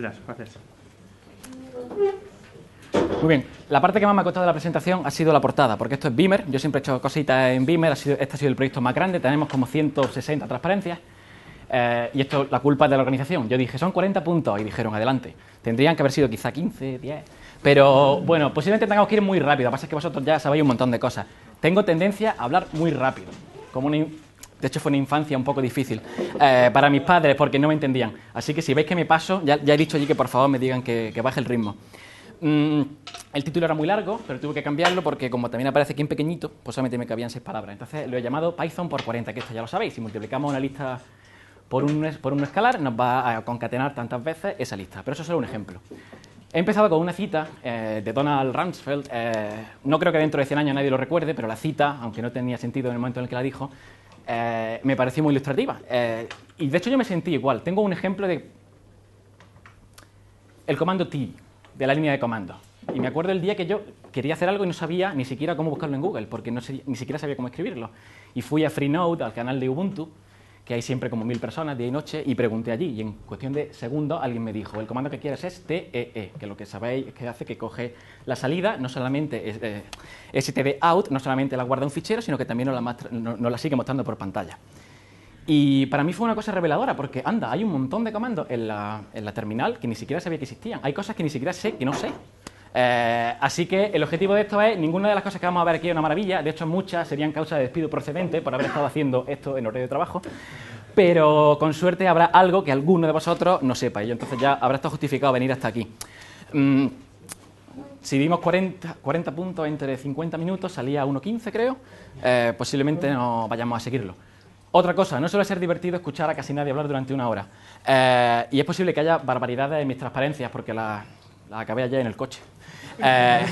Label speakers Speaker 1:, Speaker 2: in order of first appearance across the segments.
Speaker 1: Gracias. Muy bien, la parte que más me ha costado de la presentación ha sido la portada, porque esto es Beamer, yo siempre he hecho cositas en Beamer, ha este ha sido el proyecto más grande, tenemos como 160 transparencias, eh, y esto es la culpa de la organización. Yo dije, son 40 puntos, y dijeron, adelante. Tendrían que haber sido quizá 15, 10, pero bueno, posiblemente tengamos que ir muy rápido, lo que pasa es que vosotros ya sabéis un montón de cosas. Tengo tendencia a hablar muy rápido, como un de hecho, fue una infancia un poco difícil eh, para mis padres porque no me entendían. Así que si veis que me paso, ya, he dicho allí que por favor me digan que, baje el ritmo. Mm, el título era muy largo, pero tuve que cambiarlo porque como también aparece aquí en pequeñito, pues solamente me cabían seis palabras. Entonces lo he llamado Python por 40, que esto ya lo sabéis. Si multiplicamos una lista por un, escalar, nos va a concatenar tantas veces esa lista. Pero eso es solo un ejemplo. He empezado con una cita eh, de Donald Rumsfeld. Eh, no creo que dentro de 100 años nadie lo recuerde, pero la cita, aunque no tenía sentido en el momento en el que la dijo, eh, me pareció muy ilustrativa. Eh, y de hecho yo me sentí igual. Tengo un ejemplo de el comando T de la línea de comando. Y me acuerdo el día que yo quería hacer algo y no sabía ni siquiera cómo buscarlo en Google, porque no ni siquiera sabía cómo escribirlo. Y fui a Freenode, al canal de Ubuntu, que hay siempre como mil personas día y noche, y pregunté allí, y en cuestión de segundos alguien me dijo, el comando que quieres es TEE, e", que lo que sabéis es que hace que coge la salida, no solamente es, eh, STD out, no solamente la guarda un fichero, sino que también nos la, no, la sigue mostrando por pantalla. Y para mí fue una cosa reveladora, porque anda, hay un montón de comandos en la, en la terminal que ni siquiera sabía que existían, hay cosas que ni siquiera sé, que no sé. Eh, así que el objetivo de esto es, ninguna de las cosas que vamos a ver aquí es una maravilla, de hecho muchas serían causa de despido procedente por haber estado haciendo esto en horario de trabajo, pero con suerte habrá algo que alguno de vosotros no sepa y entonces ya habrá estado justificado venir hasta aquí. Mm, si dimos 40, puntos entre 50 minutos, salía 1.15 creo, eh, posiblemente no vayamos a seguirlo. Otra cosa, no suele ser divertido escuchar a casi nadie hablar durante una hora. Eh, y es posible que haya barbaridades en mis transparencias porque las la acabé ayer en el coche. Eh,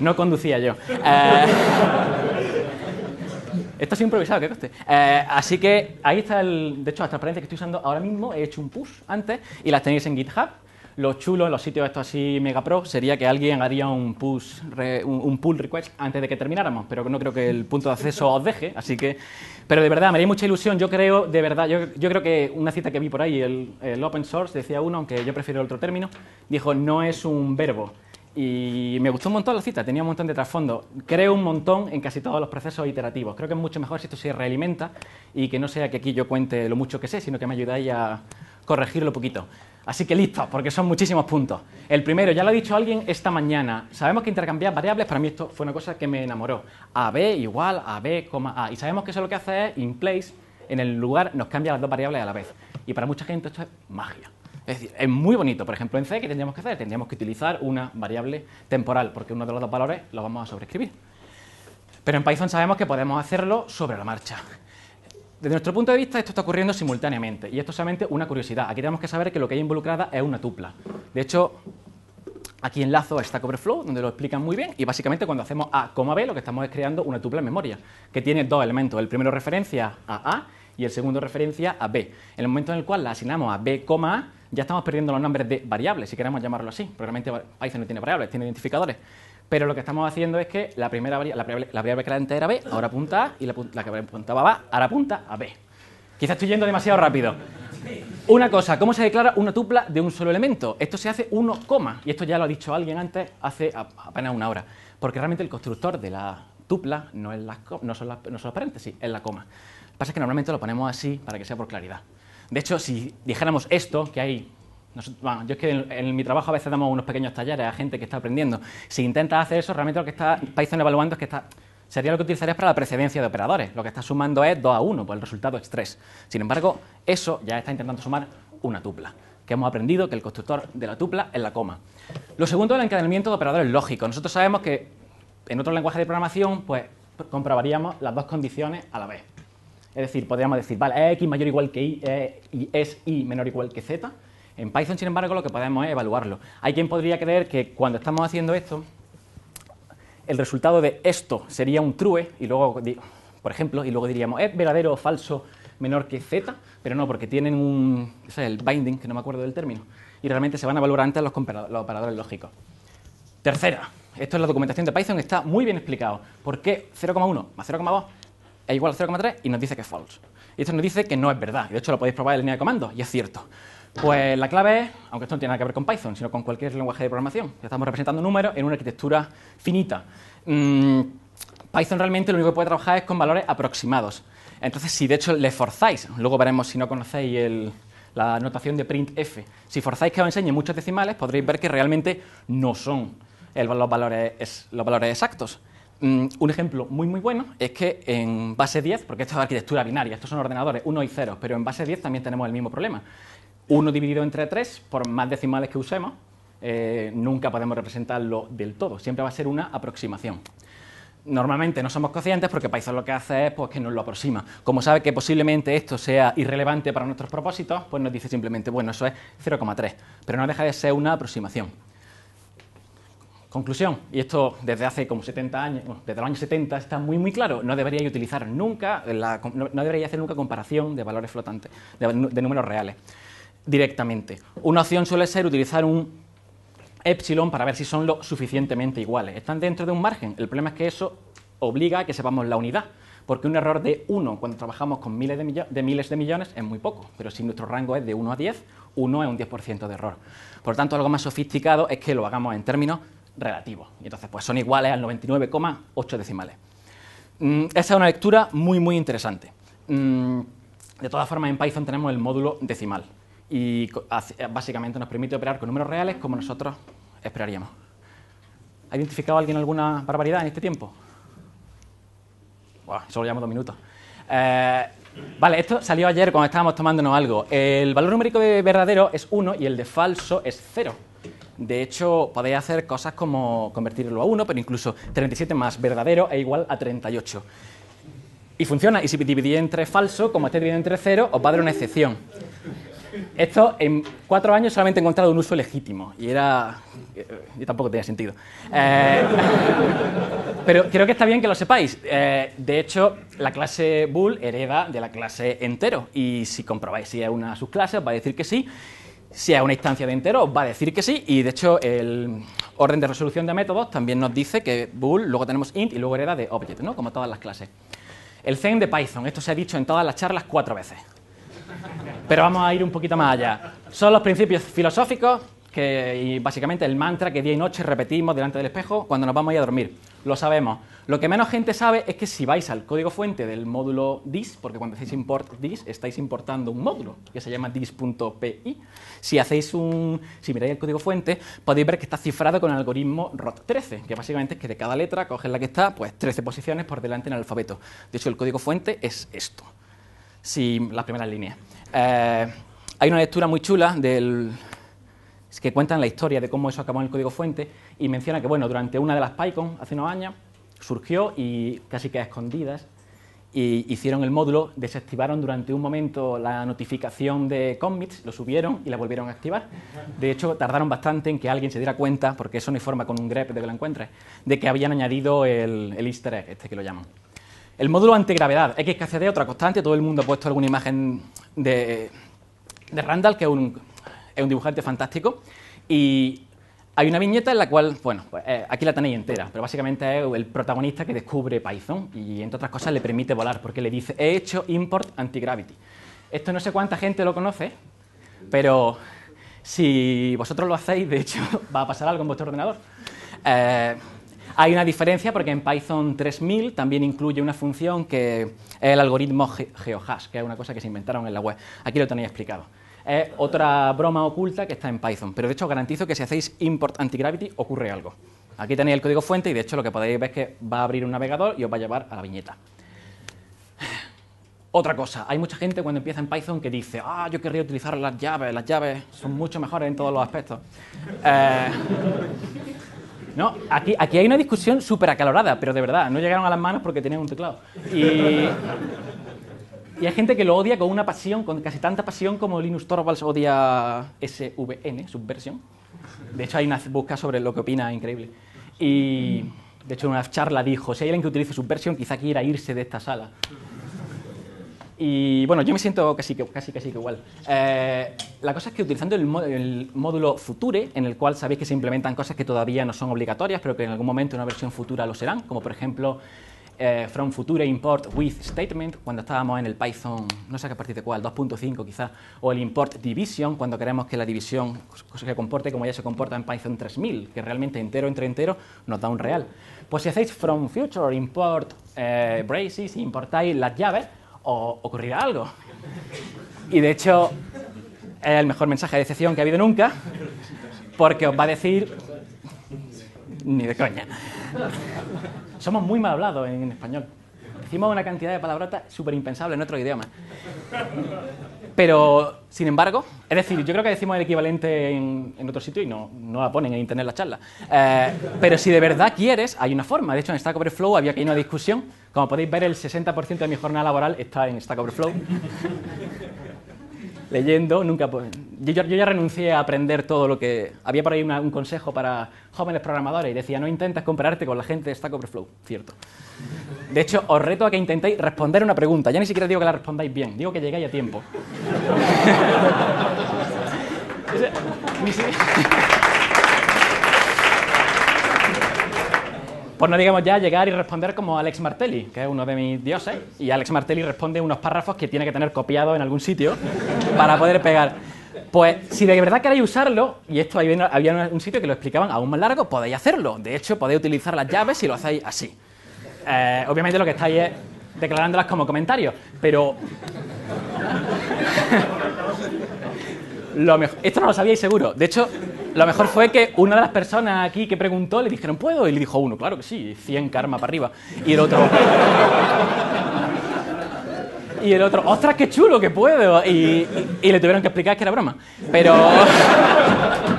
Speaker 1: no conducía yo. Eh, esto es improvisado, qué coste. Eh, así que ahí está el. De hecho, las transparencias que estoy usando ahora mismo, he hecho un push antes y las tenéis en GitHub. Lo chulo en los sitios esto así mega pro sería que alguien haría un push, un, pull request antes de que termináramos, pero no creo que el punto de acceso os deje, así que. Pero de verdad, me da mucha ilusión. Yo creo, de verdad, yo, creo que una cita que vi por ahí, el, el open source, decía uno, aunque yo prefiero el otro término, dijo: no es un verbo, y me gustó un montón la cita, tenía un montón de trasfondo. Creo un montón en casi todos los procesos iterativos. Creo que es mucho mejor si esto se realimenta y que no sea que aquí yo cuente lo mucho que sé, sino que me ayudáis a corregirlo un poquito. Así que listo, porque son muchísimos puntos. El primero, ya lo ha dicho alguien esta mañana, sabemos que intercambiar variables, para mí esto fue una cosa que me enamoró. AB igual a B, A. Y sabemos que eso lo que hace es, in place, en el lugar, nos cambia las dos variables a la vez. Y para mucha gente esto es magia. Es, decir, es muy bonito. Por ejemplo, en C, ¿qué tendríamos que hacer? Tendríamos que utilizar una variable temporal, porque uno de los dos valores lo vamos a sobreescribir. Pero en Python sabemos que podemos hacerlo sobre la marcha. Desde nuestro punto de vista, esto está ocurriendo simultáneamente, y esto es solamente una curiosidad. Aquí tenemos que saber que lo que hay involucrada es una tupla. De hecho, aquí enlazo a Stack Overflow, donde lo explican muy bien, y básicamente cuando hacemos A, B, lo que estamos es creando una tupla en memoria, que tiene dos elementos. El primero referencia a A y el segundo referencia a B. En el momento en el cual la asignamos a B, A, ya estamos perdiendo los nombres de variables, si queremos llamarlo así, porque realmente Python no tiene variables, tiene identificadores. Pero lo que estamos haciendo es que la primera variable, la variable, la variable que era B, ahora apunta A, y la, que apuntaba A, ahora apunta a B. Quizás estoy yendo demasiado rápido. Una cosa, ¿cómo se declara una tupla de un solo elemento? Esto se hace 1, y esto ya lo ha dicho alguien antes hace apenas una hora, porque realmente el constructor de la tupla no, es no, son, no son los paréntesis, es la coma. Lo que pasa es que normalmente lo ponemos así para que sea por claridad. De hecho, si dijéramos esto, que hay... bueno, yo es que en, mi trabajo a veces damos unos pequeños talleres a gente que está aprendiendo. Si intentas hacer eso, realmente lo que está Python evaluando es que está, sería lo que utilizarías para la precedencia de operadores. Lo que está sumando es 2 a 1, pues el resultado es 3. Sin embargo, eso ya está intentando sumar una tupla que hemos aprendido que el constructor de la tupla es la coma. Lo segundo, el encadenamiento de operadores lógicos. Nosotros sabemos que en otro lenguaje de programación, pues comprobaríamos las dos condiciones a la vez. Es decir, podríamos decir, vale, x mayor o igual que y, eh, y es y menor o igual que z. En Python, sin embargo, lo que podemos es evaluarlo. Hay quien podría creer que cuando estamos haciendo esto, el resultado de esto sería un true, y luego, por ejemplo, y luego diríamos, ¿es verdadero o falso menor que z? Pero no, porque tienen un, es el binding, que no me acuerdo del término, y realmente se van a evaluar antes los, operadores lógicos. Tercera, esto es la documentación de Python está muy bien explicado. ¿Por qué 0,1 más 0,2 es igual a 0,3 y nos dice que es false. Y esto nos dice que no es verdad. de hecho lo podéis probar en línea de comando y es cierto. Pues la clave es, aunque esto no tiene nada que ver con Python, sino con cualquier lenguaje de programación. Ya estamos representando números en una arquitectura finita. Mm, Python realmente lo único que puede trabajar es con valores aproximados. Entonces, si de hecho le forzáis, luego veremos si no conocéis la notación de printf, si forzáis que os enseñe muchos decimales, podréis ver que realmente no son el, los valores exactos. Mm, un ejemplo muy muy bueno es que en base 10, porque esto es arquitectura binaria, estos son ordenadores 1 y 0, pero en base 10 también tenemos el mismo problema. 1 dividido entre 3, por más decimales que usemos, eh, nunca podemos representarlo del todo, siempre va a ser una aproximación. Normalmente no somos conscientes porque Python lo que hace es pues, que nos lo aproxima. Como sabe que posiblemente esto sea irrelevante para nuestros propósitos, pues nos dice simplemente, bueno, eso es 0,3, pero no deja de ser una aproximación. Conclusión, y esto desde hace como 70 años, desde los años 70 está muy muy claro, no debería utilizar nunca, no, hacer nunca comparación de valores flotantes, de, números reales, directamente. Una opción suele ser utilizar un epsilon para ver si son lo suficientemente iguales. Están dentro de un margen, el problema es que eso obliga a que sepamos la unidad, porque un error de 1 cuando trabajamos con miles de, de miles de millones es muy poco, pero si nuestro rango es de 1 a 10, 1 es un 10% de error. Por tanto, algo más sofisticado es que lo hagamos en términos relativo Y entonces pues son iguales al 99,8 decimales. Esta mm, esa es una lectura muy, muy interesante. Mm, de todas formas, en Python tenemos el módulo decimal y eh, básicamente nos permite operar con números reales como nosotros esperaríamos. ¿Ha identificado alguien alguna barbaridad en este tiempo? solo llevamos dos minutos. Eh, vale, esto salió ayer cuando estábamos tomándonos algo. El valor numérico de verdadero es 1 y el de falso es 0. De hecho, podéis hacer cosas como convertirlo a 1, pero incluso 37 más verdadero es igual a 38. Y funciona. Y si dividí entre falso, como estáis dividido entre 0, os va a dar una excepción. Esto en cuatro años solamente he encontrado un uso legítimo y era. Eh, y tampoco tenía sentido. Eh, pero creo que está bien que lo sepáis. Eh, de hecho, la clase bool hereda de la clase entero y si comprobáis si es una de subclase os va a decir que sí si es una instancia de entero va a decir que sí, y de hecho el orden de resolución de métodos también nos dice que bool, luego tenemos int y luego hereda de object, ¿no? como todas las clases. El zen de Python, esto se ha dicho en todas las charlas cuatro veces. Pero vamos a ir un poquito más allá. Son los principios filosóficos que, y básicamente el mantra que día y noche repetimos delante del espejo cuando nos vamos a ir a dormir. Lo sabemos. Lo que menos gente sabe es que si vais al código fuente del módulo dis, porque cuando hacéis import dis estáis importando un módulo que se llama dis.pi, si hacéis un, si miráis el código fuente podéis ver que está cifrado con el algoritmo ROT13, que básicamente es que de cada letra coges la que está, pues 13 posiciones por delante en el alfabeto. De hecho el código fuente es esto, sin las primeras líneas. Eh, hay una lectura muy chula del, que cuentan la historia de cómo eso acabó en el código fuente y menciona que bueno durante una de las PyCon hace unos años surgió y casi que a escondidas hicieron el módulo, desactivaron durante un momento la notificación de commits, lo subieron y la volvieron a activar. De hecho, tardaron bastante en que alguien se diera cuenta, porque eso no forma con un grep de que lo encuentres, de que habían añadido el, el easter egg, este que lo llaman. El módulo antigravedad, XKCD, otra constante, todo el mundo ha puesto alguna imagen de, Randall, que es un, es un dibujante fantástico, y hay una viñeta en la cual, bueno, pues, eh, aquí la tenéis entera, pero básicamente es el protagonista que descubre Python y entre otras cosas le permite volar porque le dice, he hecho import anti-gravity. Esto no sé cuánta gente lo conoce, pero si vosotros lo hacéis, de hecho, va a pasar algo en vuestro ordenador. Eh, hay una diferencia porque en Python 3000 también incluye una función que es el algoritmo GeoHash, que es una cosa que se inventaron en la web. Aquí lo tenéis explicado es otra broma oculta que está en Python. Pero de hecho garantizo que si hacéis import antigravity ocurre algo. Aquí tenéis el código fuente y de hecho lo que podéis ver es que va a abrir un navegador y os va a llevar a la viñeta. Otra cosa, hay mucha gente cuando empieza en Python que dice, ah, yo querría utilizar las llaves, las llaves son mucho mejores en todos los aspectos. Eh, no, aquí, aquí hay una discusión súper acalorada, pero de verdad, no llegaron a las manos porque tenían un teclado. Y hay gente que lo odia con una pasión, con casi tanta pasión como Linus Torvalds odia SVN, subversión De hecho, hay una busca sobre lo que opina, increíble. Y de hecho, en una charla dijo: si hay alguien que utilice Subversion, quizá quiera irse de esta sala. Y bueno, yo me siento casi que, casi, casi que igual. Eh, la cosa es que utilizando el, el, módulo Future, en el cual sabéis que se implementan cosas que todavía no son obligatorias, pero que en algún momento en una versión futura lo serán, como por ejemplo eh, from Future Import With Statement, cuando estábamos en el Python, no sé a partir de cuál, 2.5 quizás, o el Import Division, cuando queremos que la división se comporte como ya se comporta en Python 3000, que realmente entero entre entero nos da un real. Pues si hacéis From Future Import eh, Braces, importáis las llaves, o ocurrirá algo. Y de hecho, es el mejor mensaje de excepción que ha habido nunca, porque os va a decir ni de coña. Somos muy mal hablados en español. Decimos una cantidad de palabrotas súper impensable en otro idioma. Pero, sin embargo, es decir, yo creo que decimos el equivalente en, otro sitio y no, no la ponen en internet la charla. Eh, pero si de verdad quieres, hay una forma. De hecho, en Stack Overflow había que hay una discusión. Como podéis ver, el 60% de mi jornada laboral está en Stack Overflow leyendo, nunca... Yo, yo, ya renuncié a aprender todo lo que... Había por ahí un consejo para jóvenes programadores y decía, no intentas compararte con la gente de Stack Overflow, cierto. De hecho, os reto a que intentéis responder una pregunta. Ya ni siquiera digo que la respondáis bien, digo que llegáis a tiempo. Por pues no digamos ya llegar y responder como Alex Martelli, que es uno de mis dioses, y Alex Martelli responde unos párrafos que tiene que tener copiado en algún sitio para poder pegar. Pues si de verdad queréis usarlo, y esto había un sitio que lo explicaban aún más largo, podéis hacerlo. De hecho, podéis utilizar las llaves si lo hacéis así. Eh, obviamente lo que estáis es declarándolas como comentarios, pero... Esto no lo sabíais seguro. De hecho, lo mejor fue que una de las personas aquí que preguntó le dijeron, ¿puedo? Y le dijo uno, claro que sí, 100 karma para arriba. Y el otro... y el otro, ostras, qué chulo que puedo. Y, le tuvieron que explicar que era broma. Pero,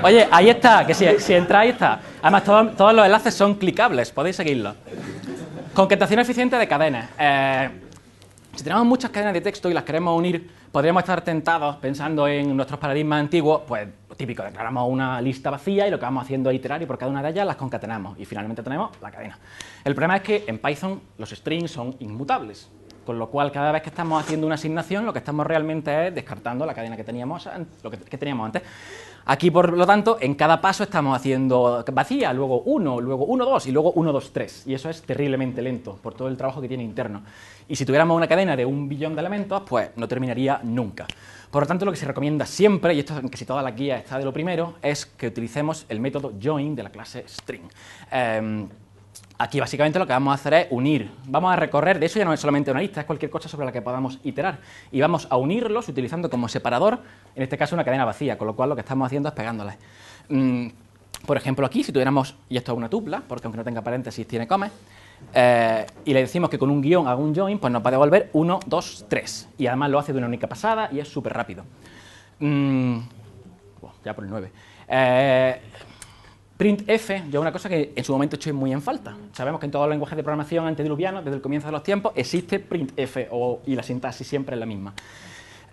Speaker 1: oye, ahí está, que si, entráis, ahí está. Además, todos los enlaces son clicables, podéis seguirlos. Concretación eficiente de cadenas. Eh, si tenemos muchas cadenas de texto y las queremos unir, podríamos estar tentados, pensando en nuestros paradigmas antiguos, pues típico, declaramos una lista vacía y lo que vamos haciendo es iterar y por cada una de ellas las concatenamos y finalmente tenemos la cadena. El problema es que en Python los strings son inmutables, con lo cual cada vez que estamos haciendo una asignación lo que estamos realmente es descartando la cadena que teníamos, lo que, que teníamos antes. Aquí, por lo tanto, en cada paso estamos haciendo vacía, luego 1, luego 1, 2 y luego 1, 2, 3. Y eso es terriblemente lento por todo el trabajo que tiene interno. Y si tuviéramos una cadena de un billón de elementos, pues no terminaría nunca. Por lo tanto, lo que se recomienda siempre, y esto que si toda la guía está de lo primero, es que utilicemos el método join de la clase string. Em, aquí básicamente lo que vamos a hacer es unir, vamos a recorrer, de eso ya no es solamente una lista, es cualquier cosa sobre la que podamos iterar, y vamos a unirlos utilizando como separador, en este caso una cadena vacía, con lo cual lo que estamos haciendo es pegándolas. Mm, por ejemplo aquí, si tuviéramos, y esto es una tupla, porque aunque no tenga paréntesis tiene comas, eh, y le decimos que con un guión haga un join, pues nos va a devolver 1, 2, 3. Y además lo hace de una única pasada y es súper rápido. Mm, ya por el 9. Eh, printf, yo una cosa que en su momento estoy muy en falta. Sabemos que en todos los lenguajes de programación antediluvianos, desde el comienzo de los tiempos, existe printf o, y la sintaxis siempre es la misma.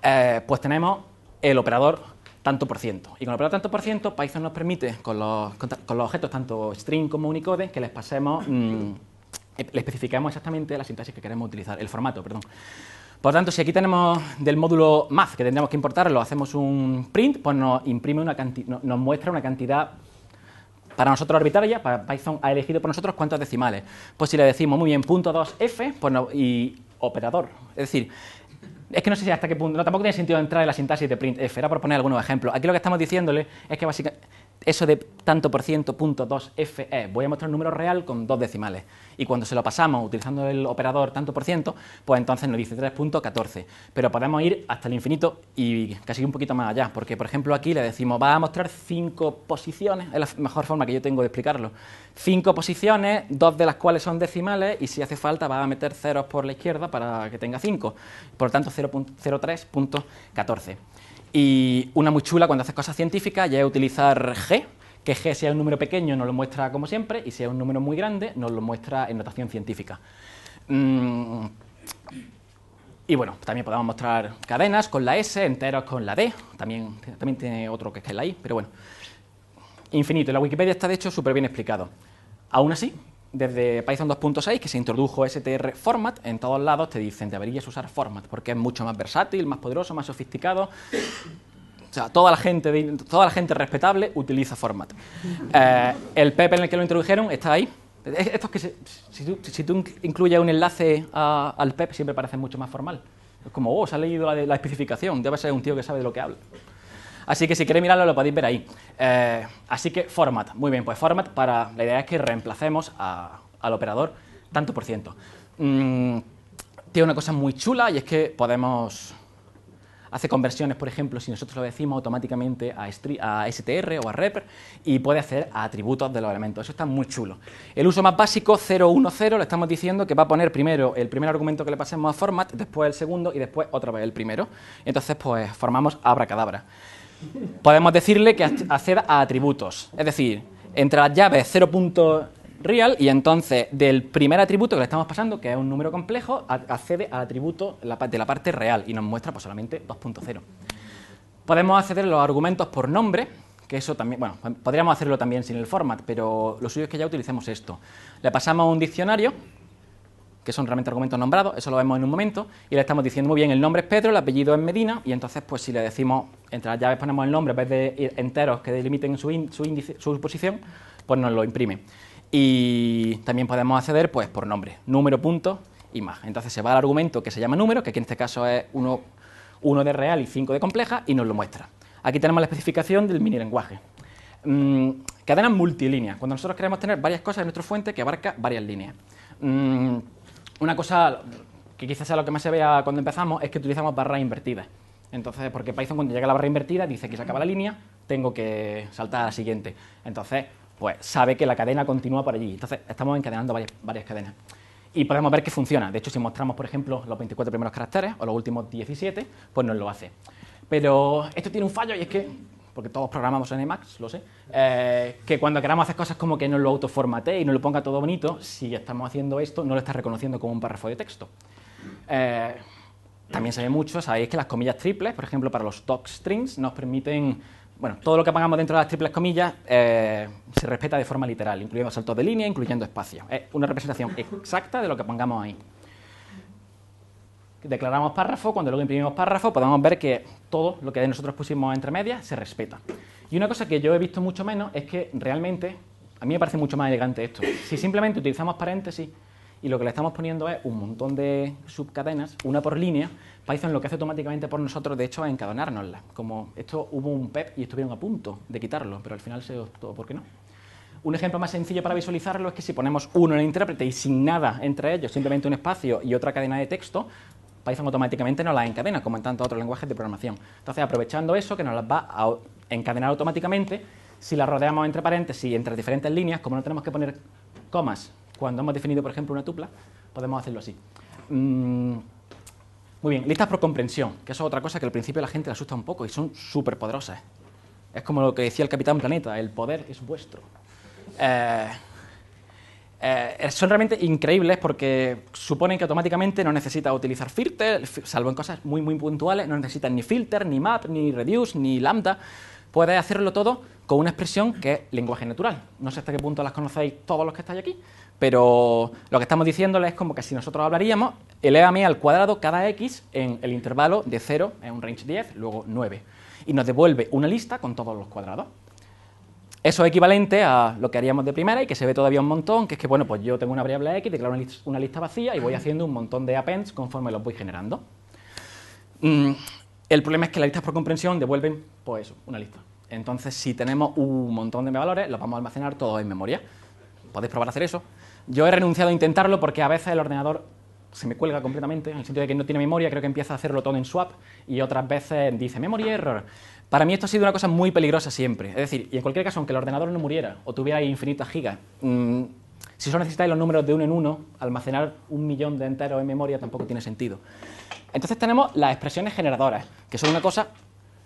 Speaker 1: Eh, pues tenemos el operador tanto por ciento. Y con el operador tanto por ciento, Python nos permite, con los, objetos tanto string como unicode, que les pasemos... Mm, eh, le especificamos exactamente la sintaxis que queremos utilizar, el formato, perdón. Por tanto, si aquí tenemos del módulo math que tendríamos que importarlo, hacemos un print, pues nos imprime una nos muestra una cantidad para nosotros arbitraria, Python ha elegido por nosotros cuántos decimales. Pues si le decimos, muy bien, punto 2f pues no, y operador. Es decir, es que no sé si hasta qué punto, no, tampoco tiene sentido entrar en la sintaxis de printf, era por poner algunos ejemplos. Aquí lo que estamos diciéndole es que básicamente eso de tanto por ciento punto 2 fe voy a mostrar un número real con dos decimales. Y cuando se lo pasamos utilizando el operador tanto por ciento, pues entonces nos dice 3.14. Pero podemos ir hasta el infinito y casi un poquito más allá, porque por ejemplo aquí le decimos, va a mostrar cinco posiciones, es la mejor forma que yo tengo de explicarlo. Cinco posiciones, dos de las cuales son decimales, y si hace falta va a meter ceros por la izquierda para que tenga cinco. Por lo tanto, 0.03.14. Y una muy chula cuando haces cosas científicas ya es utilizar G, que G sea un número pequeño nos lo muestra como siempre y si es un número muy grande nos lo muestra en notación científica. Mm, y bueno, también podemos mostrar cadenas con la S, enteros con la D, también, también tiene otro que es la I, pero bueno. Infinito, la Wikipedia está de hecho súper bien explicado. Aún así, desde Python 2.6, que se introdujo STR Format, en todos lados te dicen, deberías usar Format, porque es mucho más versátil, más poderoso, más sofisticado. O sea, toda la gente, toda la gente respetable utiliza Format. Eh, el pep en el que lo introdujeron está ahí. Esto es que si, tú, incluyes un enlace al PEP siempre parece mucho más formal. Es como, oh, se ha leído la, la especificación, debe ser un tío que sabe de lo que habla. Así que si queréis mirarlo lo podéis ver ahí. Eh, así que format, muy bien, pues format para la idea es que reemplacemos al operador tanto por ciento. Mm, tiene una cosa muy chula y es que podemos hace conversiones, por ejemplo, si nosotros lo decimos automáticamente a, a, STR o a reper, y puede hacer atributos de los elementos. Eso está muy chulo. El uso más básico, 010, le estamos diciendo que va a poner primero el primer argumento que le pasemos a format, después el segundo y después otra vez el primero. Entonces, pues formamos abracadabra podemos decirle que acceda a atributos. Es decir, entre las llaves 0.real y entonces del primer atributo que le estamos pasando, que es un número complejo, accede al atributo de la parte real y nos muestra pues, solamente 2.0. Podemos acceder a los argumentos por nombre, que eso también, bueno, podríamos hacerlo también sin el format, pero lo suyo es que ya utilicemos esto. Le pasamos un diccionario que son realmente argumentos nombrados, eso lo vemos en un momento, y le estamos diciendo muy bien, el nombre es Pedro, el apellido es Medina, y entonces pues si le decimos, entre las llaves ponemos el nombre en vez de enteros que delimiten su, índice, su posición, pues nos lo imprime. Y también podemos acceder pues por nombre, número, punto, y más... Entonces se va al argumento que se llama número, que aquí en este caso es uno, de real y 5 de compleja, y nos lo muestra. Aquí tenemos la especificación del mini lenguaje. Mm, cadenas multilíneas, cuando nosotros queremos tener varias cosas en nuestra fuente que abarca varias líneas. Mm, una cosa que quizás sea lo que más se vea cuando empezamos es que utilizamos barras invertidas. Entonces, porque Python cuando llega a la barra invertida dice que se acaba la línea, tengo que saltar a la siguiente. Entonces, pues sabe que la cadena continúa por allí. Entonces, estamos encadenando varias, varias cadenas. Y podemos ver que funciona. De hecho, si mostramos, por ejemplo, los 24 primeros caracteres o los últimos 17, pues nos lo hace. Pero esto tiene un fallo y es que porque todos programamos en Emacs, lo sé, eh, que cuando queramos hacer cosas como que no lo autoformate y no lo ponga todo bonito, si estamos haciendo esto, no lo está reconociendo como un párrafo de texto. Eh, también se ve mucho, sabéis que las comillas triples, por ejemplo, para los strings, nos permiten, bueno, todo lo que pongamos dentro de las triples comillas eh, se respeta de forma literal, incluyendo saltos de línea, incluyendo espacio. Es una representación exacta de lo que pongamos ahí declaramos párrafo, cuando luego imprimimos párrafo, podemos ver que todo lo que nosotros pusimos entre medias se respeta. Y una cosa que yo he visto mucho menos es que realmente, a mí me parece mucho más elegante esto. Si simplemente utilizamos paréntesis y lo que le estamos poniendo es un montón de subcadenas, una por línea, Python lo que hace automáticamente por nosotros, de hecho, es encadenárnoslas. Como esto hubo un PEP y estuvieron a punto de quitarlo, pero al final se optó, ¿por qué no? Un ejemplo más sencillo para visualizarlo es que si ponemos uno en el intérprete y sin nada entre ellos, simplemente un espacio y otra cadena de texto, Python automáticamente nos las encadena, como en tantos otros lenguajes de programación. Entonces, aprovechando eso, que nos las va a encadenar automáticamente, si las rodeamos entre paréntesis y entre diferentes líneas, como no tenemos que poner comas cuando hemos definido, por ejemplo, una tupla, podemos hacerlo así. Mm, muy bien, listas por comprensión, que eso es otra cosa que al principio la gente le asusta un poco y son súper poderosas. Es como lo que decía el Capitán Planeta, el poder es vuestro. Eh, eh, son realmente increíbles porque suponen que automáticamente no necesita utilizar filter, salvo en cosas muy muy puntuales, no necesitan ni filter, ni map, ni reduce, ni lambda. Puedes hacerlo todo con una expresión que es lenguaje natural. No sé hasta qué punto las conocéis todos los que estáis aquí, pero lo que estamos diciéndoles es como que si nosotros hablaríamos, elévame al cuadrado cada x en el intervalo de 0, en un range 10, luego 9, y nos devuelve una lista con todos los cuadrados. Eso es equivalente a lo que haríamos de primera y que se ve todavía un montón, que es que, bueno, pues yo tengo una variable X, declaro una, lista vacía y voy haciendo un montón de appends conforme los voy generando. Mm, el problema es que las listas por comprensión devuelven, pues eso, una lista. Entonces, si tenemos un montón de valores, los vamos a almacenar todos en memoria. Podéis probar a hacer eso. Yo he renunciado a intentarlo porque a veces el ordenador se me cuelga completamente, en el sentido de que no tiene memoria, creo que empieza a hacerlo todo en swap, y otras veces dice memory error, para mí esto ha sido una cosa muy peligrosa siempre. Es decir, y en cualquier caso, aunque el ordenador no muriera o tuviera infinitas gigas, mm, si solo necesitáis los números de uno en uno, almacenar un millón de enteros en memoria tampoco tiene sentido. Entonces tenemos las expresiones generadoras, que son una cosa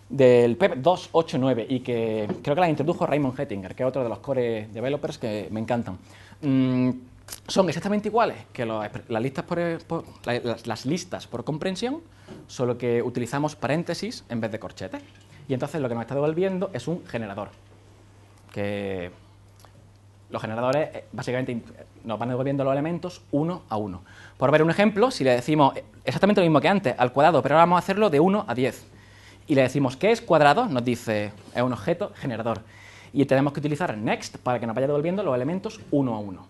Speaker 1: del PEP 289 e y que creo que las introdujo Raymond Hettinger, que es otro de los core developers que me encantan. Mm, son exactamente iguales que las, listas por, eh, las listas por comprensión, solo que utilizamos paréntesis en vez de corchetes y entonces lo que nos está devolviendo es un generador, los generadores eh, básicamente eh, nos van devolviendo los elementos uno a uno. Por ver un ejemplo, si le decimos eh, exactamente lo mismo que antes, al cuadrado, pero ahora vamos a hacerlo de 1 a 10, y le decimos qué es cuadrado, nos dice es un objeto generador, y tenemos que utilizar next para que nos vaya devolviendo los elementos uno a uno.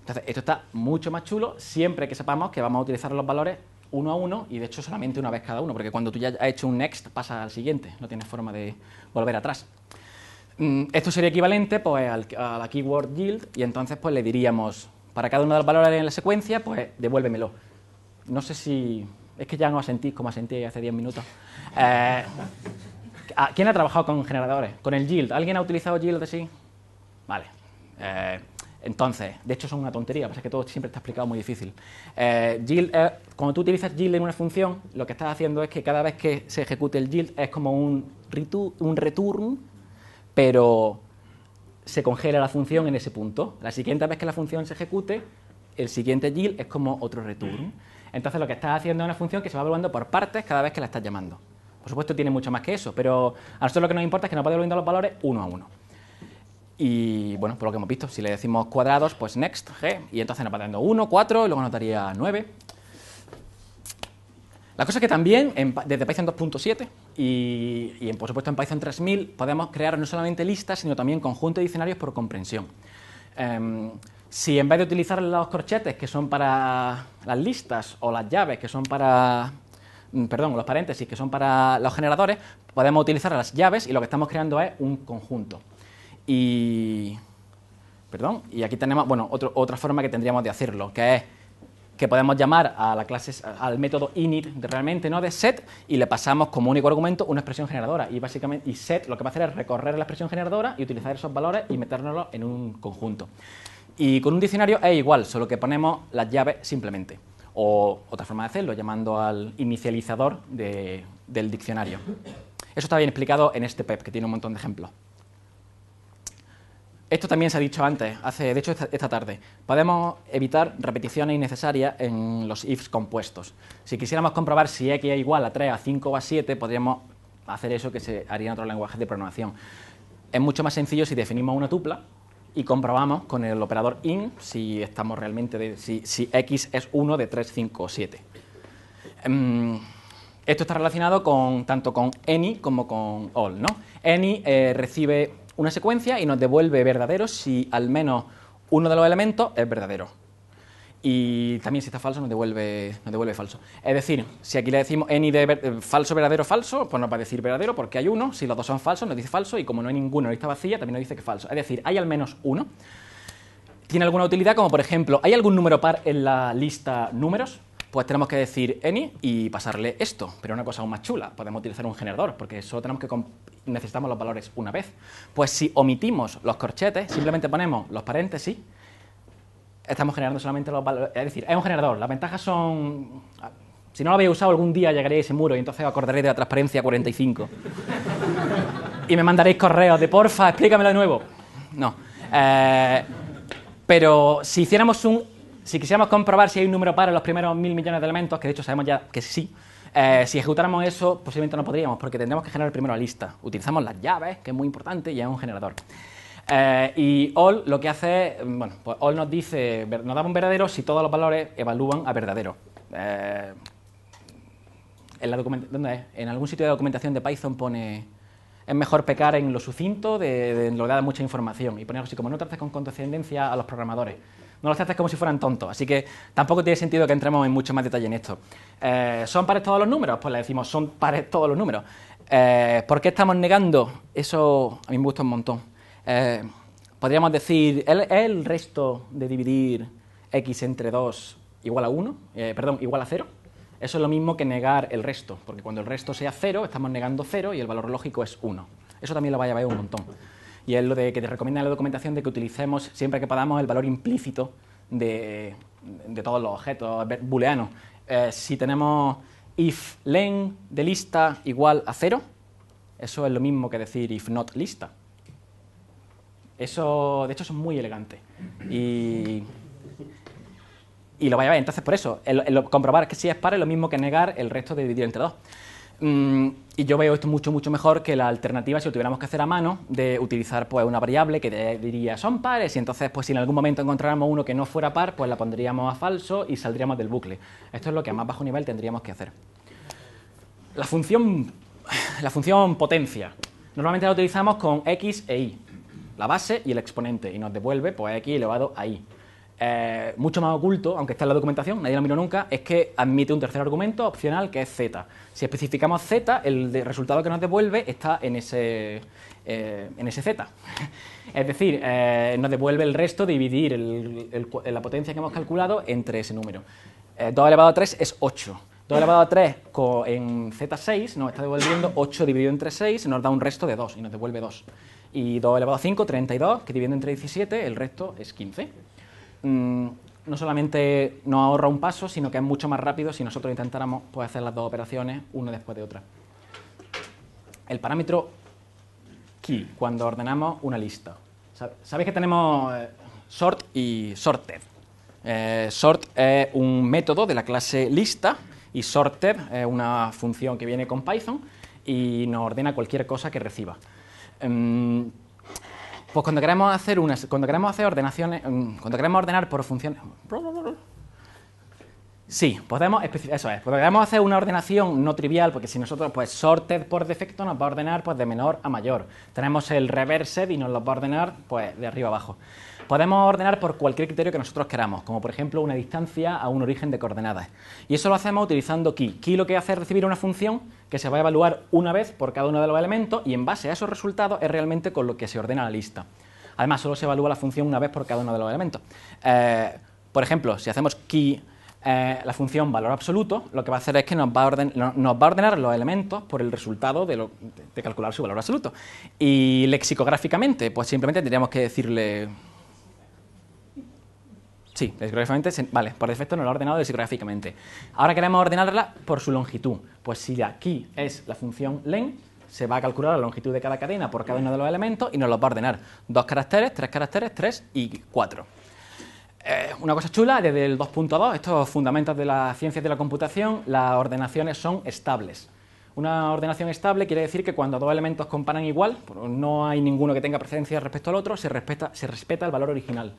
Speaker 1: Entonces, esto está mucho más chulo siempre que sepamos que vamos a utilizar los valores uno a uno y de hecho solamente una vez cada uno, porque cuando tú ya has hecho un next pasa al siguiente, no tienes forma de volver atrás. Mm, esto sería equivalente pues, a la keyword yield y entonces pues, le diríamos, para cada uno de los valores en la secuencia, pues devuélvemelo. No sé si... Es que ya no asentís como asentí hace 10 minutos. Eh, ¿Quién ha trabajado con generadores? ¿Con el yield? ¿Alguien ha utilizado yield así? Vale. Eh, entonces, de hecho son una tontería, pasa que todo siempre está explicado muy difícil. Eh, cuando tú utilizas yield en una función, lo que estás haciendo es que cada vez que se ejecute el yield es como un, return, pero se congela la función en ese punto. La siguiente vez que la función se ejecute, el siguiente yield es como otro return. Entonces lo que estás haciendo es una función que se va evaluando por partes cada vez que la estás llamando. Por supuesto tiene mucho más que eso, pero a nosotros lo que nos importa es que no va devolviendo los valores uno a uno. Y bueno, por lo que hemos visto, si le decimos cuadrados, pues next, g, y entonces nos va dando 1, 4, y luego nos daría 9. La cosa es que también desde Python 2.7 y, y por supuesto en Python 3000 podemos crear no solamente listas, sino también conjuntos de diccionarios por comprensión. Em, si en vez de utilizar los corchetes que son para las listas o las llaves que son para, mm, perdón, los paréntesis que son para los generadores, podemos utilizar las llaves y lo que estamos creando es un conjunto. Y, perdón, y aquí tenemos bueno, otra forma que tendríamos de hacerlo, que es que podemos llamar a la clase, al método init de realmente ¿no? de set y le pasamos como único argumento una expresión generadora. Y básicamente y set lo que va a hacer es recorrer la expresión generadora y utilizar esos valores y metérnoslos en un conjunto. Y con un diccionario es igual, solo que ponemos las llaves simplemente. O otra forma de hacerlo, llamando al inicializador del diccionario. Eso está bien explicado en este PEP, que tiene un montón de ejemplos. Esto también se ha dicho antes, hace, de hecho esta, tarde. Podemos evitar repeticiones innecesarias en los ifs compuestos. Si quisiéramos comprobar si x es igual a 3, a 5 o a 7, podríamos hacer eso que se haría en otros lenguajes de programación. Es mucho más sencillo si definimos una tupla y comprobamos con el operador in si estamos realmente si, x es 1 de 3, 5 o 7. Em, esto está relacionado con tanto con any como con all. ¿no? Any eh, recibe una secuencia y nos devuelve verdadero si al menos uno de los elementos es verdadero. Y también si está falso nos devuelve, nos devuelve falso. Es decir, si aquí le decimos en de falso, verdadero, falso, pues nos va a decir verdadero porque hay uno. Si los dos son falsos nos dice falso y como no hay ninguno en la lista vacía también nos dice que falso. Es decir, hay al menos uno. Tiene alguna utilidad como por ejemplo, ¿hay algún número par en la lista números? pues tenemos que decir any y pasarle esto, pero una cosa aún más chula, podemos utilizar un generador, porque solo tenemos que necesitamos los valores una vez. Pues si omitimos los corchetes, simplemente ponemos los paréntesis, estamos generando solamente los valores, es decir, es un generador, las ventajas son... Ah, si no lo habéis usado, algún día llegaréis a ese muro y entonces acordaréis de la transparencia 45. y me mandaréis correos de porfa, explícamelo de nuevo. No. Eh, pero si hiciéramos un si quisiéramos comprobar si hay un número par en los primeros mil millones de elementos, que de hecho sabemos ya que sí, eh, si ejecutáramos eso, posiblemente no podríamos, porque tendríamos que generar primero la lista. Utilizamos las llaves, que es muy importante, y es un generador. Eh, y all lo que hace mm, bueno, pues all nos dice, nos da un verdadero si todos los valores evalúan a verdadero. Eh, en En algún sitio de documentación de Python pone, es mejor pecar en lo sucinto de, en lo que da mucha información, y pone así como no trates con condescendencia a los programadores no los trates como si fueran tontos. Así que tampoco tiene sentido que entremos en mucho más detalle en esto. Eh, ¿Son pares todos los números? Pues le decimos, son pares todos los números. Eh, ¿Por qué estamos negando? Eso a mí me gusta un montón. Eh, podríamos decir, ¿el, resto de dividir x entre 2 igual a 1? perdón, igual a 0. Eso es lo mismo que negar el resto, porque cuando el resto sea 0, estamos negando 0 y el valor lógico es 1. Eso también lo vaya a ver un montón y es lo de que te recomienda en la documentación de que utilicemos siempre que podamos el valor implícito de, de todos los objetos booleanos. Eh, si tenemos if len de lista igual a cero, eso es lo mismo que decir if not lista. Eso, de hecho, es muy elegante. Y, lo vaya a ver. Entonces, por eso, comprobar que si es par es lo mismo que negar el resto de dividido entre dos. Mm, y yo veo esto mucho, mucho mejor que la alternativa si lo tuviéramos que hacer a mano, de utilizar pues, una variable que diría son pares, y entonces, pues si en algún momento encontráramos uno que no fuera par, pues la pondríamos a falso y saldríamos del bucle. Esto es lo que a más bajo nivel tendríamos que hacer. La función, la función potencia. Normalmente la utilizamos con x e y, la base y el exponente, y nos devuelve pues x elevado a y. Eh, mucho más oculto, aunque está en la documentación, nadie lo miró nunca, es que admite un tercer argumento opcional que es Z. Si especificamos Z, el resultado que nos devuelve está en ese, eh, en ese Z. es decir, eh, nos devuelve el resto dividir la potencia que hemos calculado entre ese número. 2 elevado a 3 es 8. 2 elevado a 3 en Z6 nos está devolviendo 8 dividido entre 6, nos da un resto de 2 y nos devuelve 2. Y 2 elevado a 5, 32, que dividiendo entre 17, el resto es 15. Mm, no solamente nos ahorra un paso, sino que es mucho más rápido si nosotros intentáramos pues, hacer las dos operaciones una después de otra. El parámetro key, cuando ordenamos una lista. Sabéis que tenemos eh, sort y sorted. Eh, sort es un método de la clase lista y sorted es una función que viene con Python y nos ordena cualquier cosa que reciba. Em, pues cuando queremos hacer una, cuando queremos hacer ordenaciones, mm, cuando queremos ordenar por funciones. Sí, podemos, eso es, podemos hacer una ordenación no trivial, porque si nosotros, pues sorted por defecto nos va a ordenar pues, de menor a mayor. Tenemos el reversed y nos lo va a ordenar pues, de arriba a abajo. Podemos ordenar por cualquier criterio que nosotros queramos, como por ejemplo una distancia a un origen de coordenadas. Y eso lo hacemos utilizando key. Key lo que hace es recibir una función que se va a evaluar una vez por cada uno de los elementos y en base a esos resultados es realmente con lo que se ordena la lista. Además, solo se evalúa la función una vez por cada uno de los elementos. Eh, por ejemplo, si hacemos key eh, la función valor absoluto, lo que va a hacer es que nos va a, ordenar los elementos por el resultado de calcular su valor absoluto. Y lexicográficamente, pues simplemente tendríamos que decirle Sí, vale, por defecto nos lo ha ordenado discográficamente. Ahora queremos ordenarla por su longitud. Pues si aquí es la función len, se va a calcular la longitud de cada cadena por cada uno de los elementos y nos los va a ordenar. Dos caracteres, tres caracteres, tres y cuatro. Eh, una cosa chula, desde el 2.2, estos fundamentos de las ciencias de la computación, las ordenaciones son estables. Una ordenación estable quiere decir que cuando dos elementos comparan igual, no hay ninguno que tenga precedencia respecto al otro, se respeta el valor original.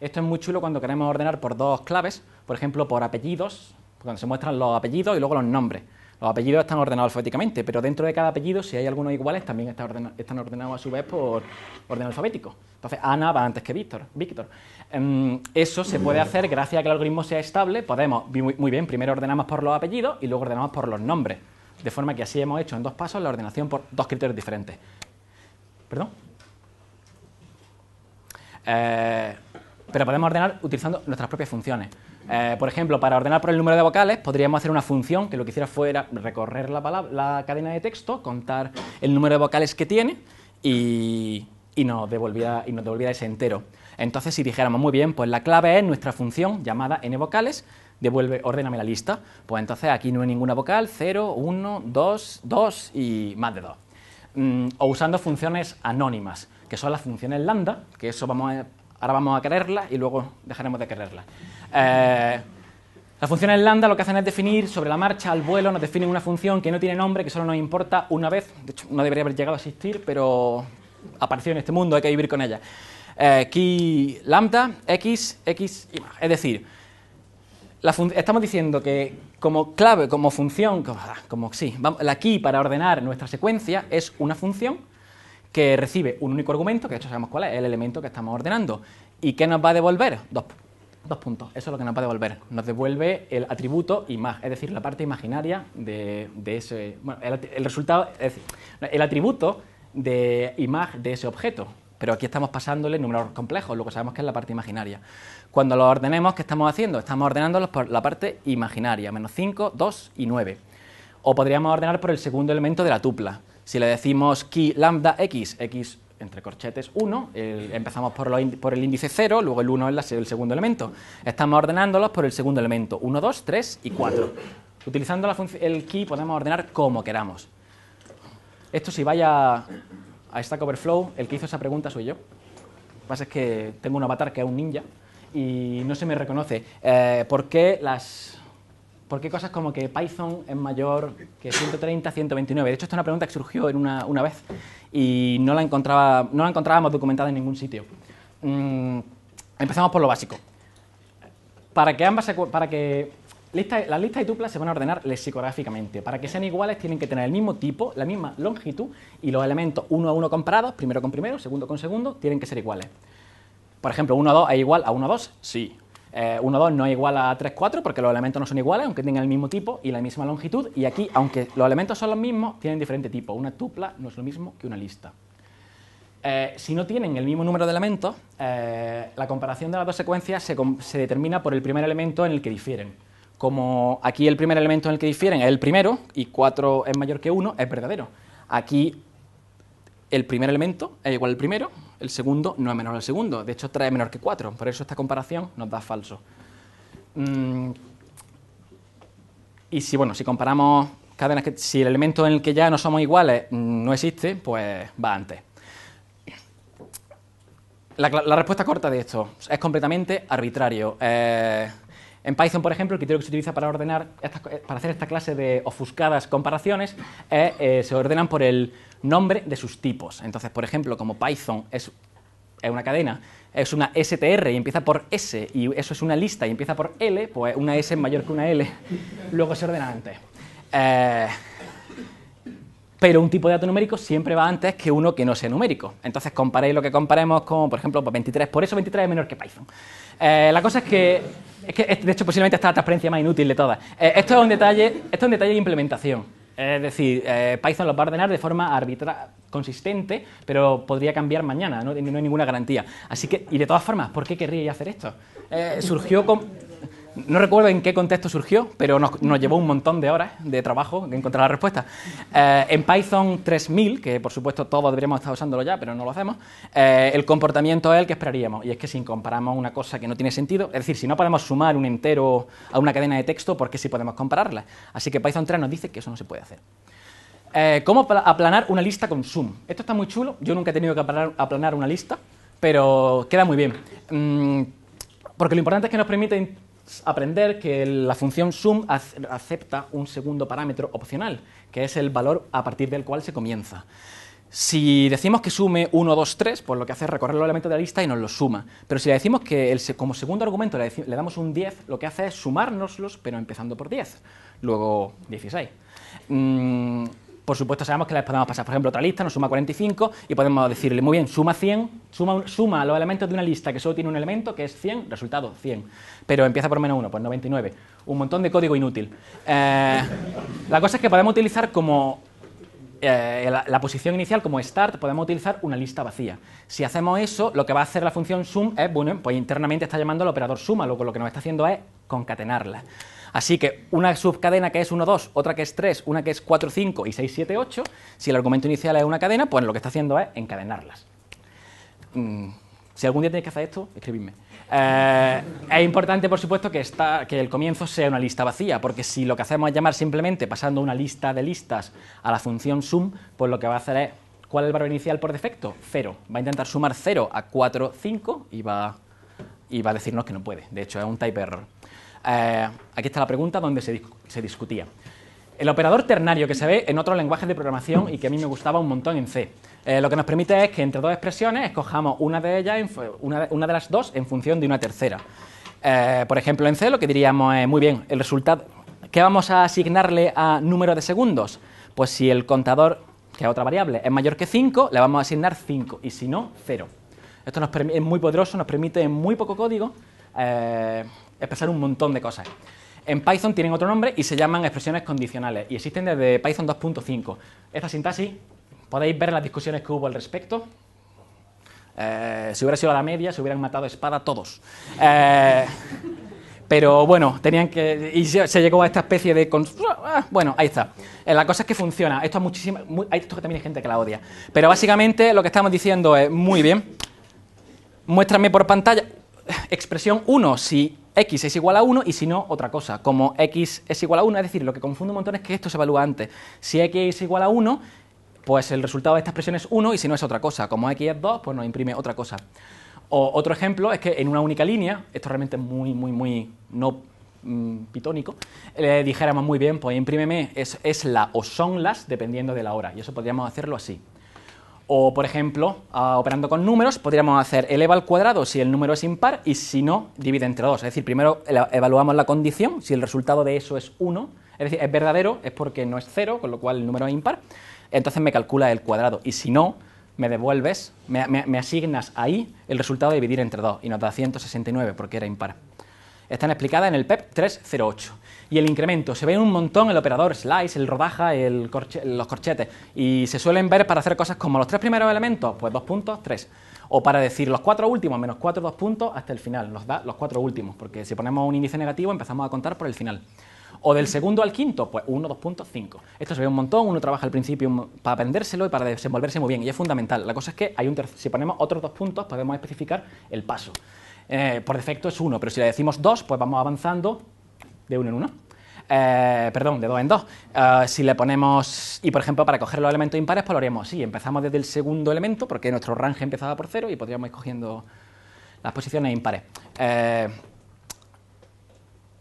Speaker 1: Esto es muy chulo cuando queremos ordenar por dos claves, por ejemplo, por apellidos, cuando se muestran los apellidos y luego los nombres. Los apellidos están ordenados alfabéticamente, pero dentro de cada apellido, si hay algunos iguales, también están ordenados a su vez por orden alfabético. Entonces, Ana va antes que Víctor. Víctor. Em, eso se puede hacer gracias a que el algoritmo sea estable. Podemos, muy, muy bien, primero ordenamos por los apellidos y luego ordenamos por los nombres. De forma que así hemos hecho en dos pasos la ordenación por dos criterios diferentes. ¿Perdón? Eh, pero podemos ordenar utilizando nuestras propias funciones. Eh, por ejemplo, para ordenar por el número de vocales, podríamos hacer una función que lo que hiciera fuera recorrer la, cadena de texto, contar el número de vocales que tiene y, nos, devolviera, ese entero. Entonces, si dijéramos, muy bien, pues la clave es nuestra función llamada n vocales, devuelve, ordename la lista. Pues entonces aquí no hay ninguna vocal, 0, 1, 2, 2 y más de 2. Mm, o usando funciones anónimas, que son las funciones lambda, que eso vamos a ahora vamos a quererla, y luego dejaremos de quererla. Eh, las funciones lambda lo que hacen es definir sobre la marcha, al vuelo, nos definen una función que no tiene nombre, que solo nos importa una vez. De hecho, no debería haber llegado a existir, pero apareció en este mundo, hay que vivir con ella. Eh, key lambda, x, x, y más. Es decir, estamos diciendo que como clave, como función, como, ah, sí, la key para ordenar nuestra secuencia es una función que recibe un único argumento, que de hecho sabemos cuál es, el elemento que estamos ordenando. ¿Y qué nos va a devolver? Dos, dos puntos, eso es lo que nos va a devolver. Nos devuelve el atributo imag, es decir, la parte imaginaria de, ese... Bueno, el, resultado, es decir, el atributo de imag de ese objeto. Pero aquí estamos pasándole números complejos, lo que sabemos que es la parte imaginaria. Cuando lo ordenemos, ¿qué estamos haciendo? Estamos ordenándolos por la parte imaginaria, menos 5, 2 y 9. O podríamos ordenar por el segundo elemento de la tupla, si le decimos key lambda x, x entre corchetes 1, empezamos por, el índice 0, luego el 1 es el segundo elemento. Estamos ordenándolos por el segundo elemento, 1, 2, 3 y 4. Utilizando la el key podemos ordenar como queramos. Esto si vaya a Stack Overflow, el que hizo esa pregunta soy yo. Lo que pasa es que tengo un avatar que es un ninja y no se me reconoce. Eh, ¿Por qué las por qué cosas como que Python es mayor que 130, 129. De hecho, esta es una pregunta que surgió en una, vez y no la, encontraba, no la encontrábamos documentada en ningún sitio. Mm, empezamos por lo básico. Para que ambas para que las listas y tuplas se van a ordenar lexicográficamente. Para que sean iguales tienen que tener el mismo tipo, la misma longitud y los elementos uno a uno comparados, primero con primero, segundo con segundo, tienen que ser iguales. Por ejemplo, 1 a 2 es igual a 1 a 2, sí. 1, eh, 2 no es igual a 3, 4 porque los elementos no son iguales, aunque tengan el mismo tipo y la misma longitud. Y aquí, aunque los elementos son los mismos, tienen diferente tipo. Una tupla no es lo mismo que una lista. Eh, si no tienen el mismo número de elementos, eh, la comparación de las dos secuencias se, se, determina por el primer elemento en el que difieren. Como aquí el primer elemento en el que difieren es el primero y 4 es mayor que 1, es verdadero. Aquí el primer elemento es igual al primero el segundo no es menor al segundo, de hecho 3 es menor que 4, por eso esta comparación nos da falso. Mm. Y si, bueno, si comparamos cadenas que si el elemento en el que ya no somos iguales no existe, pues va antes. La, respuesta corta de esto es completamente arbitrario. Eh, en Python, por ejemplo, el criterio que se utiliza para ordenar, eh, para hacer esta clase de ofuscadas comparaciones, es eh, se ordenan por el nombre de sus tipos. Entonces, por ejemplo, como Python es, una cadena, es una str y empieza por s, y eso es una lista y empieza por l, pues una s es mayor que una l, luego se ordena antes. Eh, pero un tipo de dato numérico siempre va antes que uno que no sea numérico. Entonces comparéis lo que comparemos con, por ejemplo, 23, pues por eso 23 es menor que Python. la cosa es que de hecho, posiblemente esta es la transparencia más inútil de todas. Eh, esto, es un detalle, esto un detalle de implementación. Es decir, eh, Python lo va a ordenar de forma consistente, pero podría cambiar mañana, ¿no? hay ninguna garantía. Así que, y de todas formas, ¿por qué querría hacer esto? Eh, surgió con no recuerdo en qué contexto surgió, pero nos, llevó un montón de horas de trabajo encontrar la respuesta. Eh, en Python 3000, que por supuesto todos deberíamos estar usándolo ya, pero no lo hacemos, eh, el comportamiento es el que esperaríamos. Y es que si comparamos una cosa que no tiene sentido, es decir, si no podemos sumar un entero a una cadena de texto, ¿por qué si podemos compararla? Así que Python 3 nos dice que eso no se puede hacer. Eh, ¿Cómo aplanar una lista con zoom? Esto está muy chulo, yo nunca he tenido que aplanar una lista, pero queda muy bien. Mm, porque lo importante es que nos permite aprender que la función sum acepta un segundo parámetro opcional, que es el valor a partir del cual se comienza. Si decimos que sume 1, 2, 3, pues lo que hace es recorrer los elementos de la lista y nos los suma. Pero si le decimos que como segundo argumento le, damos un 10, lo que hace es sumárnoslos, pero empezando por 10, luego 16 por supuesto sabemos que las podemos pasar. Por ejemplo, otra lista nos suma 45 y podemos decirle, muy bien, suma 100, suma, los elementos de una lista que solo tiene un elemento, que es 100, resultado 100. Pero empieza por menos 1, pues 99. Un montón de código inútil. Eh, la cosa es que podemos utilizar como eh, la, posición inicial como start podemos utilizar una lista vacía. Si hacemos eso, lo que va a hacer la función sum es, bueno, pues internamente está llamando al operador suma, lo lo que nos está haciendo es concatenarla. Así que una subcadena que es 1, 2, otra que es 3, una que es 4, 5 y 6, 7, 8, si el argumento inicial es una cadena, pues lo que está haciendo es encadenarlas. Mm, si algún día tenéis que hacer esto, escribidme. Eh, es importante, por supuesto, que, el comienzo sea una lista vacía, porque si lo que hacemos es llamar simplemente pasando una lista de listas a la función sum, pues lo que va a hacer es, ¿cuál es el valor inicial por defecto? Cero. Va a intentar sumar 0 a 4, 5 y va, y va a decirnos que no puede. De hecho, es un type error. Eh, aquí está la pregunta donde se, discutía. El operador ternario que se ve en otros lenguajes de programación y que a mí me gustaba un montón en C. Eh, lo que nos permite es que entre dos expresiones escojamos una de ellas, una, de las dos, en función de una tercera. Eh, por ejemplo, en C lo que diríamos es, muy bien, el resultado, ¿qué vamos a asignarle a número de segundos? Pues si el contador, que es otra variable, es mayor que 5, le vamos a asignar 5 y si no, 0. Esto nos es muy poderoso, nos permite en muy poco código expresar un montón de cosas. En Python tienen otro nombre y se llaman expresiones condicionales y existen desde Python 2.5. Esta sintaxis podéis ver las discusiones que hubo al respecto. Eh, si hubiera sido a la media, se hubieran matado espada todos. Eh, pero bueno, tenían que. Y se, llegó a esta especie de. Ah, bueno, ahí está. Eh, la cosa es que funciona. Esto, es esto también hay gente que la odia. Pero básicamente lo que estamos diciendo es: muy bien, muéstrame por pantalla. Expresión 1, si x es igual a 1 y si no, otra cosa, como x es igual a 1, es decir, lo que confunde un montón es que esto se evalúa antes. Si x es igual a 1, pues el resultado de esta expresión es 1 y si no es otra cosa, como x es 2, pues nos imprime otra cosa. O otro ejemplo es que en una única línea, esto realmente es muy, muy, muy no mm, pitónico, le dijéramos muy bien, pues imprímeme, es, es la o son las, dependiendo de la hora, y eso podríamos hacerlo así. O, por ejemplo, ah, operando con números, podríamos hacer eleva al cuadrado si el número es impar y si no, divide entre dos. Es decir, primero evaluamos la condición, si el resultado de eso es 1, es decir, es verdadero, es porque no es 0, con lo cual el número es impar, entonces me calcula el cuadrado. Y si no, me devuelves, me, asignas ahí el resultado de dividir entre 2 y nos da 169 porque era impar. Están explicadas en el PEP 308. E y el incremento. Se ve un montón el operador slice, el rodaja, los corchetes y se suelen ver para hacer cosas como los tres primeros elementos, pues dos puntos, tres. O para decir los cuatro últimos, menos cuatro, dos puntos, hasta el final. Nos da los cuatro últimos, porque si ponemos un índice negativo empezamos a contar por el final. O del segundo al quinto, pues puntos cinco Esto se ve un montón, uno trabaja al principio para aprendérselo y para desenvolverse muy bien, y es fundamental. La cosa es que hay un si ponemos otros dos puntos, podemos especificar el paso. Eh, por defecto es uno pero si le decimos dos pues vamos avanzando de uno en uno, eh, perdón, de dos en dos. Eh, si le ponemos, y por ejemplo, para coger los elementos impares, pues lo haríamos así. Empezamos desde el segundo elemento, porque nuestro range empezaba por cero y podríamos ir cogiendo las posiciones impares. Eh,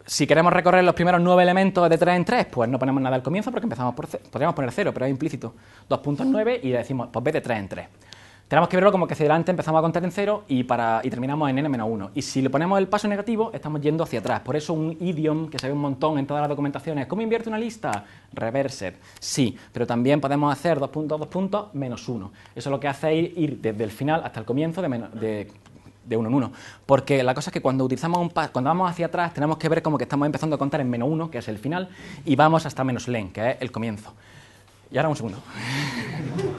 Speaker 1: si queremos recorrer los primeros nueve elementos de 3 en 3, pues no ponemos nada al comienzo porque empezamos por podríamos poner 0, pero es implícito. 2.9 y le decimos, pues ve de 3 en 3 tenemos que verlo como que hacia adelante empezamos a contar en cero y, para, y terminamos en n-1. Y si le ponemos el paso negativo, estamos yendo hacia atrás. Por eso un idiom que se ve un montón en todas las documentaciones. ¿Cómo invierte una lista? reverse Sí, pero también podemos hacer dos puntos, dos puntos, menos uno. Eso lo que hace ir ir, desde el final hasta el comienzo de, de uno en uno. Porque la cosa es que cuando utilizamos un paso, cuando vamos hacia atrás, tenemos que ver como que estamos empezando a contar en menos uno, que es el final, y vamos hasta menos len, que es el comienzo. Y ahora un segundo.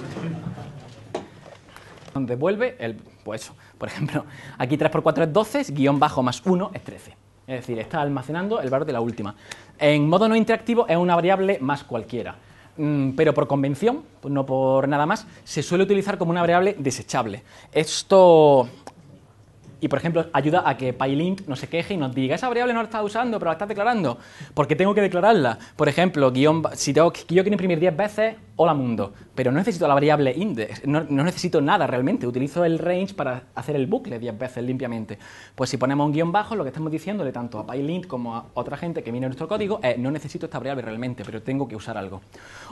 Speaker 1: devuelve el, pues eso, por ejemplo, aquí 3x4 es 12, guión bajo más 1 es 13. Es decir, está almacenando el valor de la última. En modo no interactivo es una variable más cualquiera, mm, pero por convención, no por nada más, se suele utilizar como una variable desechable. Esto y, por ejemplo, ayuda a que pylint no se queje y nos diga, esa variable no la estás usando, pero la estás declarando. porque tengo que declararla? Por ejemplo, si tengo, yo quiero imprimir 10 veces, hola mundo, pero no necesito la variable index, no, necesito nada realmente, utilizo el range para hacer el bucle 10 veces limpiamente. Pues si ponemos un guión bajo, lo que estamos diciéndole tanto a pylint como a otra gente que viene nuestro código es, no necesito esta variable realmente, pero tengo que usar algo.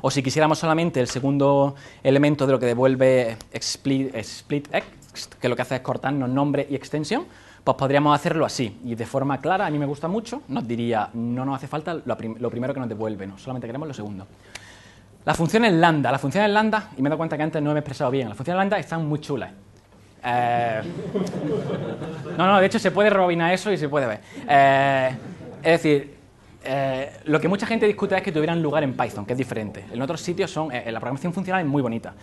Speaker 1: O si quisiéramos solamente el segundo elemento de lo que devuelve split, split que lo que hace es cortarnos nombre y extensión, pues podríamos hacerlo así. Y de forma clara, a mí me gusta mucho, nos diría, no nos hace falta lo, primero que nos devuelve, ¿no? solamente queremos lo segundo. Las funciones lambda, las funciones lambda, y me he dado cuenta que antes no me he expresado bien, las funciones lambda están muy chulas. Eh, no, no, de hecho se puede robinar eso y se puede ver. Eh, es decir, eh, lo que mucha gente discute es que tuvieran lugar en Python, que es diferente. En otros sitios son, la programación funcional es muy bonita,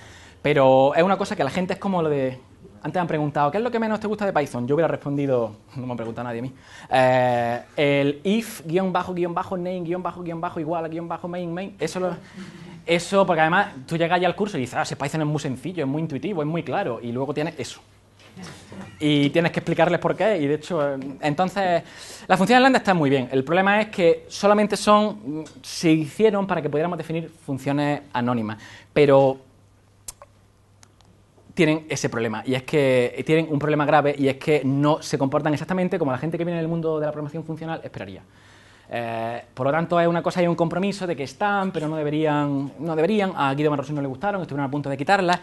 Speaker 1: pero es una cosa que la gente es como lo de antes me han preguntado, ¿qué es lo que menos te gusta de Python? Yo hubiera respondido, no me ha preguntado nadie a mí, eh, el if, guión bajo, guión bajo, name, guión bajo, guión bajo, igual, bajo, main, main. Eso, eso porque además tú llegas ya al curso y dices, ah, si Python es muy sencillo, es muy intuitivo, es muy claro, y luego tienes eso. Y tienes que explicarles por qué, y de hecho, eh, entonces, las funciones lambda están muy bien. El problema es que solamente son, mm, se hicieron para que pudiéramos definir funciones anónimas, pero tienen ese problema y es que tienen un problema grave y es que no se comportan exactamente como la gente que viene del mundo de la programación funcional esperaría. Eh, por lo tanto, es una cosa y un compromiso de que están, pero no deberían, no deberían. A Guido Rossum no le gustaron, estuvieron a punto de quitarlas.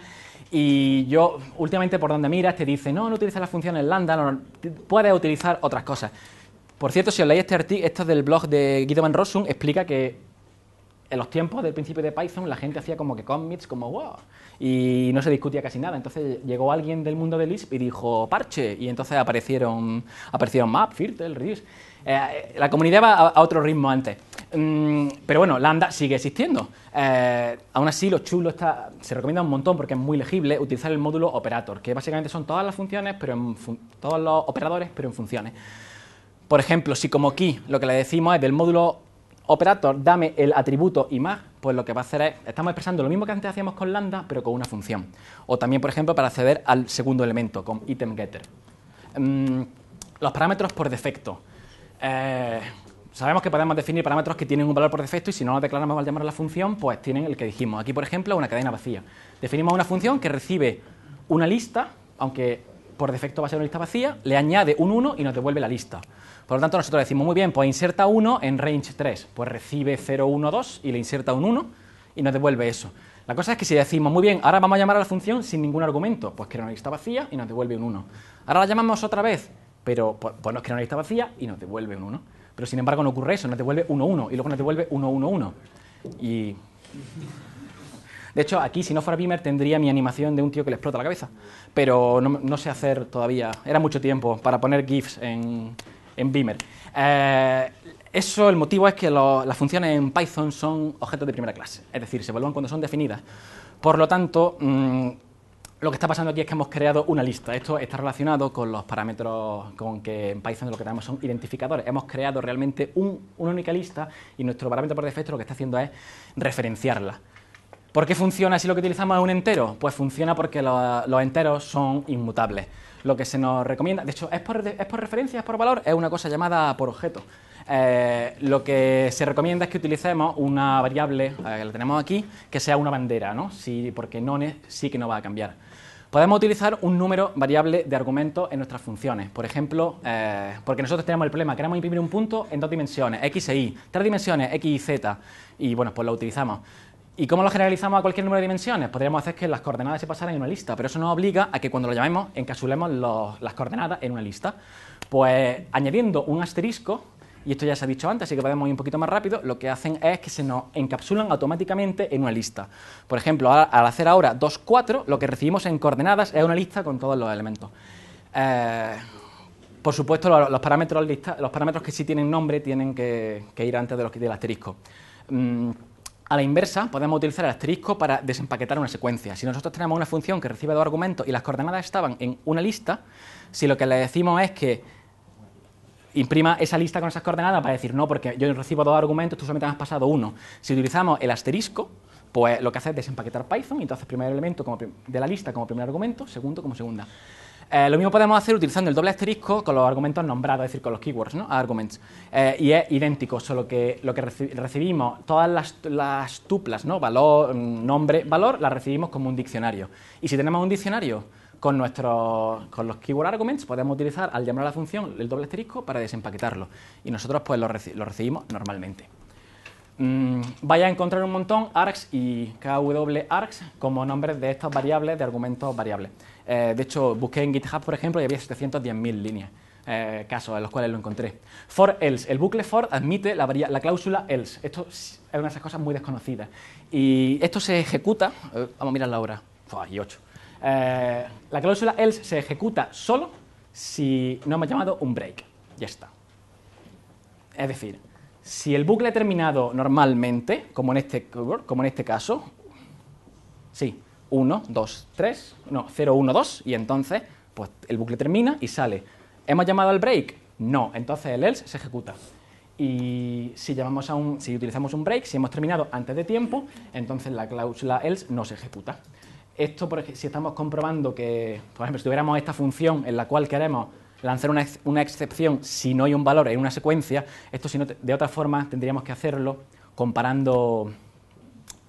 Speaker 1: Y yo, últimamente, por donde miras, te dice, no, no utiliza las funciones lambda, no, puedes utilizar otras cosas. Por cierto, si os leéis este artículo, esto del blog de Guido Van Rossum, explica que en los tiempos del principio de Python la gente hacía como que commits, como wow, y no se discutía casi nada. Entonces llegó alguien del mundo de Lisp y dijo parche y entonces aparecieron, aparecieron Map, filter, reduce, eh, la comunidad va a, otro ritmo antes. Mm, pero bueno, Lambda sigue existiendo. Eh, aún así, lo chulo está, se recomienda un montón porque es muy legible utilizar el módulo operator, que básicamente son todas las funciones, pero en todos los operadores, pero en funciones. Por ejemplo, si como aquí, lo que le decimos es del módulo operator, dame el atributo imag, pues lo que va a hacer es, estamos expresando lo mismo que antes hacíamos con lambda, pero con una función. O también, por ejemplo, para acceder al segundo elemento, con itemgetter. getter. Mm, los parámetros por defecto. Eh, sabemos que podemos definir parámetros que tienen un valor por defecto y si no lo declaramos al llamar a la función, pues tienen el que dijimos. Aquí, por ejemplo, una cadena vacía. Definimos una función que recibe una lista, aunque por defecto va a ser una lista vacía, le añade un 1 y nos devuelve la lista. Por lo tanto, nosotros decimos, muy bien, pues inserta 1 en range 3, pues recibe 0, 1, 2 y le inserta un 1 y nos devuelve eso. La cosa es que si decimos, muy bien, ahora vamos a llamar a la función sin ningún argumento, pues crea una lista vacía y nos devuelve un 1. Ahora la llamamos otra vez, pero pues, pues nos crea una lista vacía y nos devuelve un 1. Pero sin embargo no ocurre eso, nos devuelve 1, 1 y luego nos devuelve 1, 1, 1. Y de hecho, aquí, si no fuera Beamer, tendría mi animación de un tío que le explota la cabeza. Pero no, sé hacer todavía. Era mucho tiempo para poner GIFs en, en Beamer. Eh, eso, el motivo es que las funciones en Python son objetos de primera clase. Es decir, se evalúan cuando son definidas. Por lo tanto, mm, lo que está pasando aquí es que hemos creado una lista. Esto está relacionado con los parámetros con que en Python lo que tenemos son identificadores. Hemos creado realmente una única lista y nuestro parámetro por defecto lo que está haciendo es referenciarla. ¿Por qué funciona si lo que utilizamos es un entero? Pues funciona porque los enteros son inmutables. Lo que se nos recomienda, de hecho, es por, por referencia, es por valor, es una cosa llamada por objeto. Eh, lo que se recomienda es que utilicemos una variable, eh, la tenemos aquí, que sea una bandera, ¿no? porque none sí que no va a cambiar. Podemos utilizar un número variable de argumentos en nuestras funciones. Por ejemplo, eh, porque nosotros tenemos el problema, queremos imprimir un punto en dos dimensiones, x e y, tres dimensiones, x y z, y bueno, pues lo utilizamos. ¿Y cómo lo generalizamos a cualquier número de dimensiones? Podríamos hacer que las coordenadas se pasaran en una lista, pero eso nos obliga a que cuando lo llamemos encapsulemos las coordenadas en una lista. Pues añadiendo un asterisco, y esto ya se ha dicho antes, así que podemos ir un poquito más rápido, lo que hacen es que se nos encapsulan automáticamente en una lista. Por ejemplo, al hacer ahora 2, 4, lo que recibimos en coordenadas es una lista con todos los elementos. Eh, por supuesto, los, parámetros, los parámetros que sí tienen nombre tienen que, ir antes de los que el asterisco. Mm, a la inversa, podemos utilizar el asterisco para desempaquetar una secuencia. Si nosotros tenemos una función que recibe dos argumentos y las coordenadas estaban en una lista, si lo que le decimos es que imprima esa lista con esas coordenadas, para decir no, porque yo recibo dos argumentos, tú solamente me has pasado uno. Si utilizamos el asterisco, pues lo que hace es desempaquetar Python, y entonces primer elemento de la lista como primer argumento, segundo como segunda. Eh, lo mismo podemos hacer utilizando el doble asterisco con los argumentos nombrados, es decir, con los keywords, ¿no? Arguments. Eh, y es idéntico, solo que lo que recibimos, todas las, tuplas, ¿no? Valor, mm, nombre, valor, las recibimos como un diccionario. Y si tenemos un diccionario con, nuestros, con los keyword arguments, podemos utilizar al llamar a la función el doble asterisco para desempaquetarlo. Y nosotros pues lo recibimos normalmente. Mm, vaya a encontrar un montón args y kw como nombres de estas variables, de argumentos variables. Eh, de hecho, busqué en GitHub, por ejemplo, y había 710.000 líneas. Eh, casos en los cuales lo encontré. For else. El bucle for admite la, cláusula else. Esto es una de esas cosas muy desconocidas. Y esto se ejecuta. Eh, vamos a mirar la hora. y 8. la cláusula else se ejecuta solo si no hemos llamado un break. Ya está. Es decir, si el bucle ha terminado normalmente, como en este, como en este caso, sí, 1, 2, 3, no, 0, 1, 2, y entonces pues, el bucle termina y sale. ¿Hemos llamado al break? No, entonces el else se ejecuta. Y si, llamamos a un, si utilizamos un break, si hemos terminado antes de tiempo, entonces la cláusula else no se ejecuta. Esto, por si estamos comprobando que, por ejemplo, si tuviéramos esta función en la cual queremos lanzar una, excepción si no hay un valor en una secuencia. Esto, si de otra forma, tendríamos que hacerlo comparando,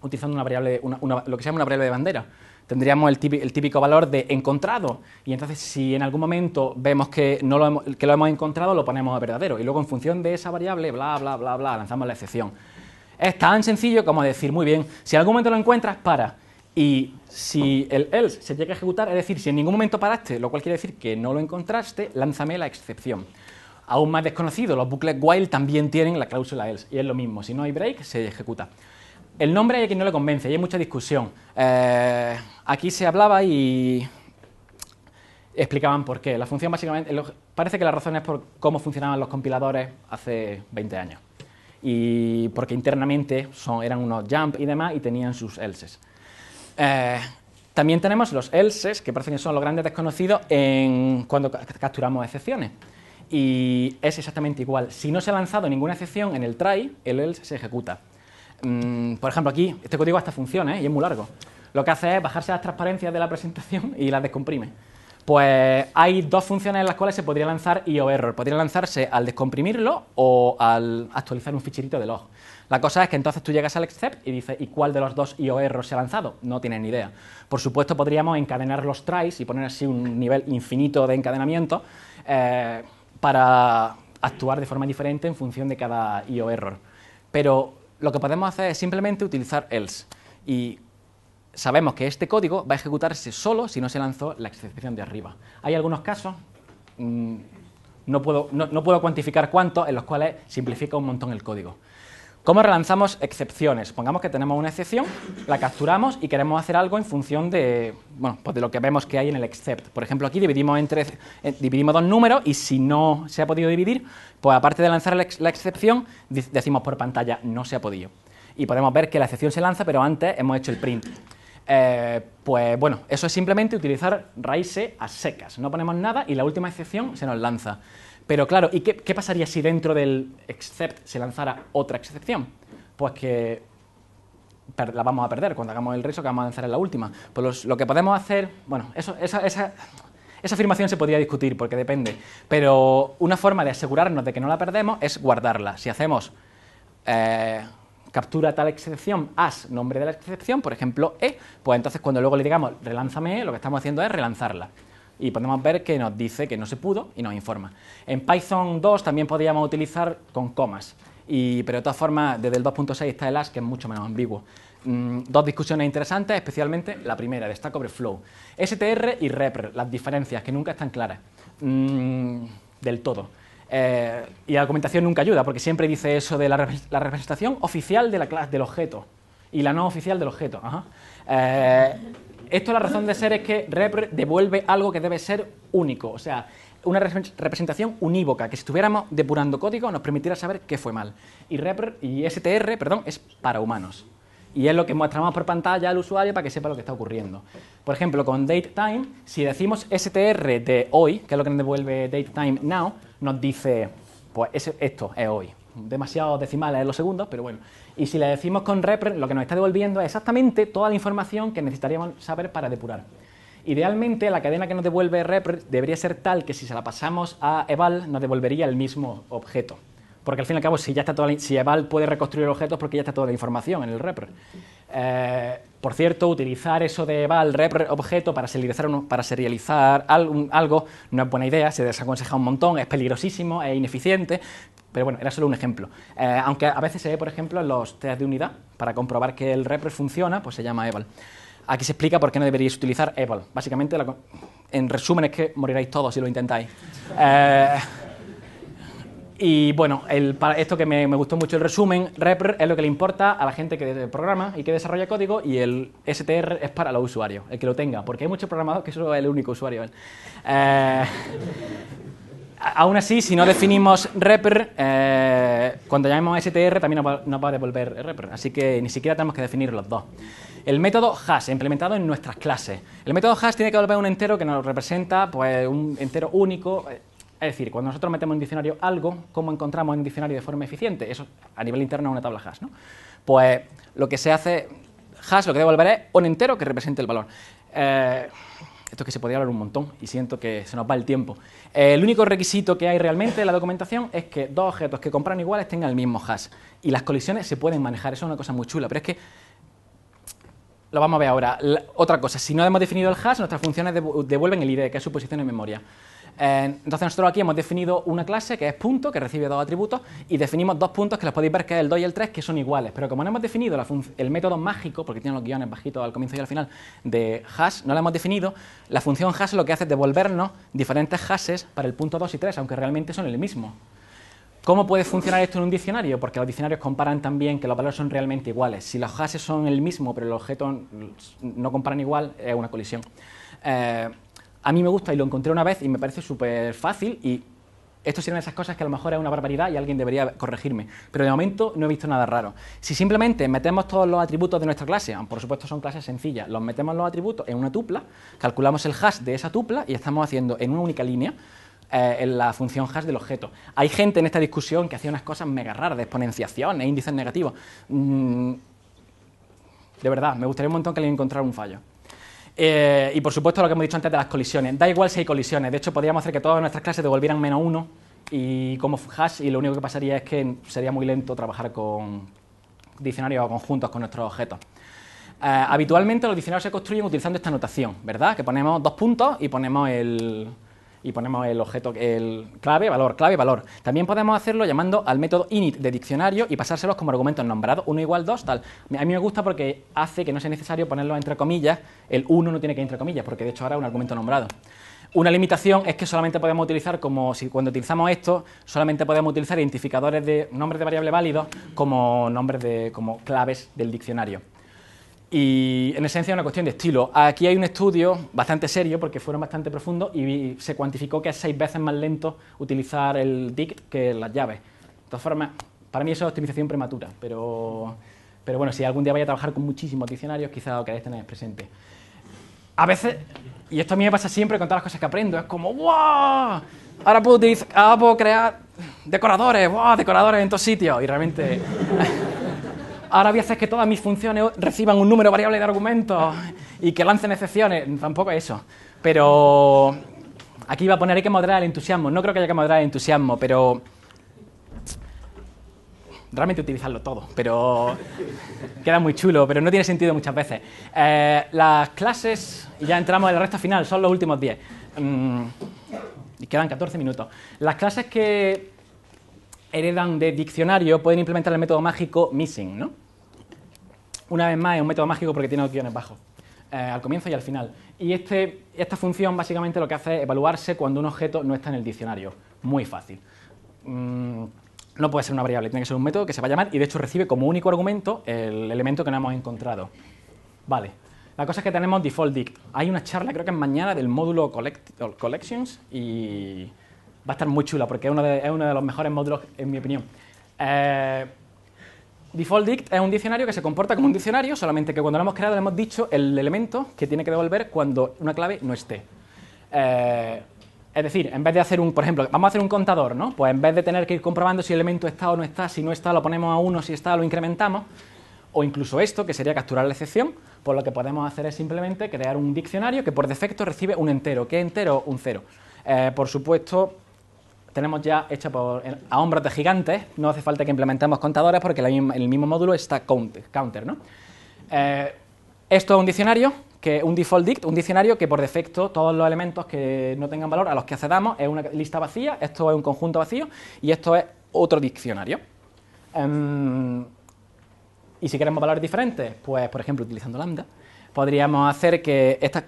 Speaker 1: utilizando una variable, lo que se llama una variable de bandera. Tendríamos el típico, valor de encontrado, y entonces si en algún momento vemos que, no lo que lo hemos encontrado, lo ponemos a verdadero, y luego en función de esa variable, bla, bla, bla, bla, lanzamos la excepción. Es tan sencillo como decir, muy bien, si en algún momento lo encuentras, para y si el else se llega a ejecutar, es decir, si en ningún momento paraste, lo cual quiere decir que no lo encontraste, lánzame la excepción. Aún más desconocido, los bucles while también tienen la cláusula else, y es lo mismo, si no hay break, se ejecuta. El nombre hay a quien no le convence, hay mucha discusión. Eh, aquí se hablaba y explicaban por qué. La función básicamente, parece que la razón es por cómo funcionaban los compiladores hace 20 años. Y porque internamente eran unos jump y demás y tenían sus elses. Eh, también tenemos los elses, que parece que son los grandes desconocidos en cuando capturamos excepciones. Y es exactamente igual. Si no se ha lanzado ninguna excepción en el try, el else se ejecuta. Mm, por ejemplo, aquí este código hasta funciona ¿eh? y es muy largo. Lo que hace es bajarse las transparencias de la presentación y las descomprime. Pues hay dos funciones en las cuales se podría lanzar o error. Podría lanzarse al descomprimirlo o al actualizar un ficherito de log. La cosa es que entonces tú llegas al except y dices, ¿y cuál de los dos IO errors se ha lanzado? No tienes ni idea. Por supuesto, podríamos encadenar los tries y poner así un nivel infinito de encadenamiento eh, para actuar de forma diferente en función de cada IO error. Pero lo que podemos hacer es simplemente utilizar else. Y sabemos que este código va a ejecutarse solo si no se lanzó la excepción de arriba. Hay algunos casos, mm, no, puedo, no puedo cuantificar cuántos, en los cuales simplifica un montón el código. ¿Cómo relanzamos excepciones? Pongamos que tenemos una excepción, la capturamos y queremos hacer algo en función de, pues lo que vemos que hay en el except. Por ejemplo, aquí dividimos, eh, dividimos dos números y si no se ha podido dividir, pues aparte de lanzar la, excepción, decimos por pantalla no se ha podido. Y podemos ver que la excepción se lanza, pero antes hemos hecho el print. Eh, pues bueno, eso es simplemente utilizar raíces a secas. No ponemos nada y la última excepción se nos lanza. Pero claro, ¿y qué, pasaría si dentro del except se lanzara otra excepción? Pues que la vamos a perder cuando hagamos el resto que vamos a lanzar en la última. Pues lo que podemos hacer, bueno, esa, afirmación se podría discutir porque depende, pero una forma de asegurarnos de que no la perdemos es guardarla. Si hacemos eh, captura tal excepción as nombre de la excepción, por ejemplo e, pues entonces cuando luego le digamos relánzame, e", lo que estamos haciendo es relanzarla y podemos ver que nos dice que no se pudo y nos informa. En Python 2 también podríamos utilizar con comas, y, pero de todas formas desde el 2.6 está el as e que es mucho menos ambiguo. Mm, dos discusiones interesantes, especialmente la primera de Stack Overflow. STR y REPR, las diferencias que nunca están claras mm, del todo. Eh, y la documentación nunca ayuda, porque siempre dice eso de la, representación oficial de la del objeto y la no oficial del objeto. Eh, esto la razón de ser es que devuelve algo que debe ser único, o sea, una representación unívoca, que si estuviéramos depurando código nos permitiera saber qué fue mal. Y Repr y STR, perdón, es para humanos. Y es lo que mostramos por pantalla al usuario para que sepa lo que está ocurriendo. Por ejemplo, con DateTime, si decimos STR de hoy, que es lo que nos devuelve DateTime Now, nos dice, pues esto es hoy demasiados decimales en los segundos, pero bueno. Y si le decimos con repr lo que nos está devolviendo es exactamente toda la información que necesitaríamos saber para depurar. Idealmente, la cadena que nos devuelve repr debería ser tal que si se la pasamos a eval, nos devolvería el mismo objeto. Porque al fin y al cabo, si, ya está toda si eval puede reconstruir objetos, porque ya está toda la información en el repr eh, por cierto, utilizar eso de eval, rep, objeto para serializar, para serializar algo no es buena idea, se desaconseja un montón, es peligrosísimo, es ineficiente, pero bueno, era solo un ejemplo. Eh, aunque a veces se ve, por ejemplo, en los test de unidad, para comprobar que el repre funciona, pues se llama eval. Aquí se explica por qué no deberíais utilizar eval. Básicamente, en resumen, es que moriréis todos si lo intentáis. Eh, y bueno, el, para esto que me, gustó mucho el resumen, rapper es lo que le importa a la gente que programa y que desarrolla código y el STR es para los usuarios, el que lo tenga, porque hay muchos programadores que solo es el único usuario. Eh, aún así, si no definimos rapper eh, cuando llamemos STR también nos va, a devolver rapper así que ni siquiera tenemos que definir los dos. El método hash implementado en nuestras clases. El método hash tiene que devolver un entero que nos representa pues, un entero único eh, es decir, cuando nosotros metemos en diccionario algo, ¿cómo encontramos en diccionario de forma eficiente? Eso a nivel interno es una tabla hash, ¿no? Pues lo que se hace, hash lo que devolver es un entero que represente el valor. Eh, esto es que se podría hablar un montón y siento que se nos va el tiempo. el único requisito que hay realmente en la documentación es que dos objetos que compran iguales tengan el mismo hash. Y las colisiones se pueden manejar, eso es una cosa muy chula, pero es que lo vamos a ver ahora. otra cosa, si no hemos definido el hash, nuestras funciones devuelven el ID, e, que es su posición en memoria. Eh, entonces nosotros aquí hemos definido una clase que es punto, que recibe dos atributos, y definimos dos puntos que los podéis ver que es el 2 y el 3, que son iguales. Pero como no hemos definido el método mágico, porque tiene los guiones bajitos al comienzo y al final, de hash, no lo hemos definido, la función hash lo que hace es devolvernos diferentes hashes para el punto 2 y 3, aunque realmente son el mismo. ¿Cómo puede funcionar esto en un diccionario? Porque los diccionarios comparan también que los valores son realmente iguales. Si los hashes son el mismo, pero el objeto no comparan igual, es una colisión. Eh, a mí me gusta y lo encontré una vez y me parece súper fácil y esto de esas cosas que a lo mejor es una barbaridad y alguien debería corregirme. Pero de momento no he visto nada raro. Si simplemente metemos todos los atributos de nuestra clase, por supuesto son clases sencillas, los metemos los atributos en una tupla, calculamos el hash de esa tupla y estamos haciendo en una única línea eh, la función hash del objeto. Hay gente en esta discusión que hacía unas cosas mega raras, de e índices negativos. Mm, de verdad, me gustaría un montón que le encontrara un fallo. Eh, y por supuesto lo que hemos dicho antes de las colisiones. Da igual si hay colisiones, de hecho podríamos hacer que todas nuestras clases devolvieran menos uno y como hash y lo único que pasaría es que sería muy lento trabajar con diccionarios o conjuntos con nuestros objetos. Eh, habitualmente los diccionarios se construyen utilizando esta notación, ¿verdad? Que ponemos dos puntos y ponemos el, y ponemos el objeto, el clave, valor, clave, valor. También podemos hacerlo llamando al método init de diccionario y pasárselos como argumentos nombrados, 1 igual 2, tal. A mí me gusta porque hace que no sea necesario ponerlo entre comillas, el 1 no tiene que ir entre comillas, porque de hecho ahora es un argumento nombrado. Una limitación es que solamente podemos utilizar, como si cuando utilizamos esto, solamente podemos utilizar identificadores de nombres de variable válidos como nombres de, como claves del diccionario. Y en esencia es una cuestión de estilo. Aquí hay un estudio bastante serio porque fueron bastante profundos y se cuantificó que es seis veces más lento utilizar el DICT que las llaves. De todas formas, para mí eso es optimización prematura, pero, pero bueno, si algún día vaya a trabajar con muchísimos diccionarios, quizá lo queráis tener presente. A veces, y esto a mí me pasa siempre con todas las cosas que aprendo, es como, ¡wow! Ahora puedo, ahora puedo crear decoradores, ¡wow! Decoradores en todos sitios, y realmente... ahora voy a hacer que todas mis funciones reciban un número variable de argumentos y que lancen excepciones. Tampoco eso. Pero aquí iba a poner hay que moderar el entusiasmo. No creo que haya que moderar el entusiasmo, pero realmente utilizarlo todo, pero queda muy chulo, pero no tiene sentido muchas veces. Eh, las clases, y ya entramos en resto final, son los últimos 10. Mm, y quedan 14 minutos. Las clases que heredan de diccionario pueden implementar el método mágico missing, ¿no? Una vez más, es un método mágico porque tiene dos guiones bajos, eh, al comienzo y al final. Y este, esta función básicamente lo que hace es evaluarse cuando un objeto no está en el diccionario. Muy fácil. Mm, no puede ser una variable, tiene que ser un método que se va a llamar y de hecho recibe como único argumento el elemento que no hemos encontrado. Vale, la cosa es que tenemos default dict. Hay una charla, creo que es mañana, del módulo collections y va a estar muy chula porque es uno de, los mejores módulos, en mi opinión. Eh, defaultdict es un diccionario que se comporta como un diccionario, solamente que cuando lo hemos creado le hemos dicho el elemento que tiene que devolver cuando una clave no esté. Eh, es decir, en vez de hacer un, por ejemplo, vamos a hacer un contador, ¿no? Pues en vez de tener que ir comprobando si el elemento está o no está, si no está lo ponemos a uno, si está lo incrementamos, o incluso esto, que sería capturar la excepción, pues lo que podemos hacer es simplemente crear un diccionario que por defecto recibe un entero. ¿Qué entero? Un cero. Eh, por supuesto, tenemos ya hecha por, a hombros de gigantes, no hace falta que implementemos contadores porque el mismo módulo está counter, eh, esto es un diccionario, que un default dict, un diccionario que por defecto todos los elementos que no tengan valor a los que accedamos es una lista vacía, esto es un conjunto vacío y esto es otro diccionario. Em, y si queremos valores diferentes, pues por ejemplo utilizando lambda, podríamos hacer que estas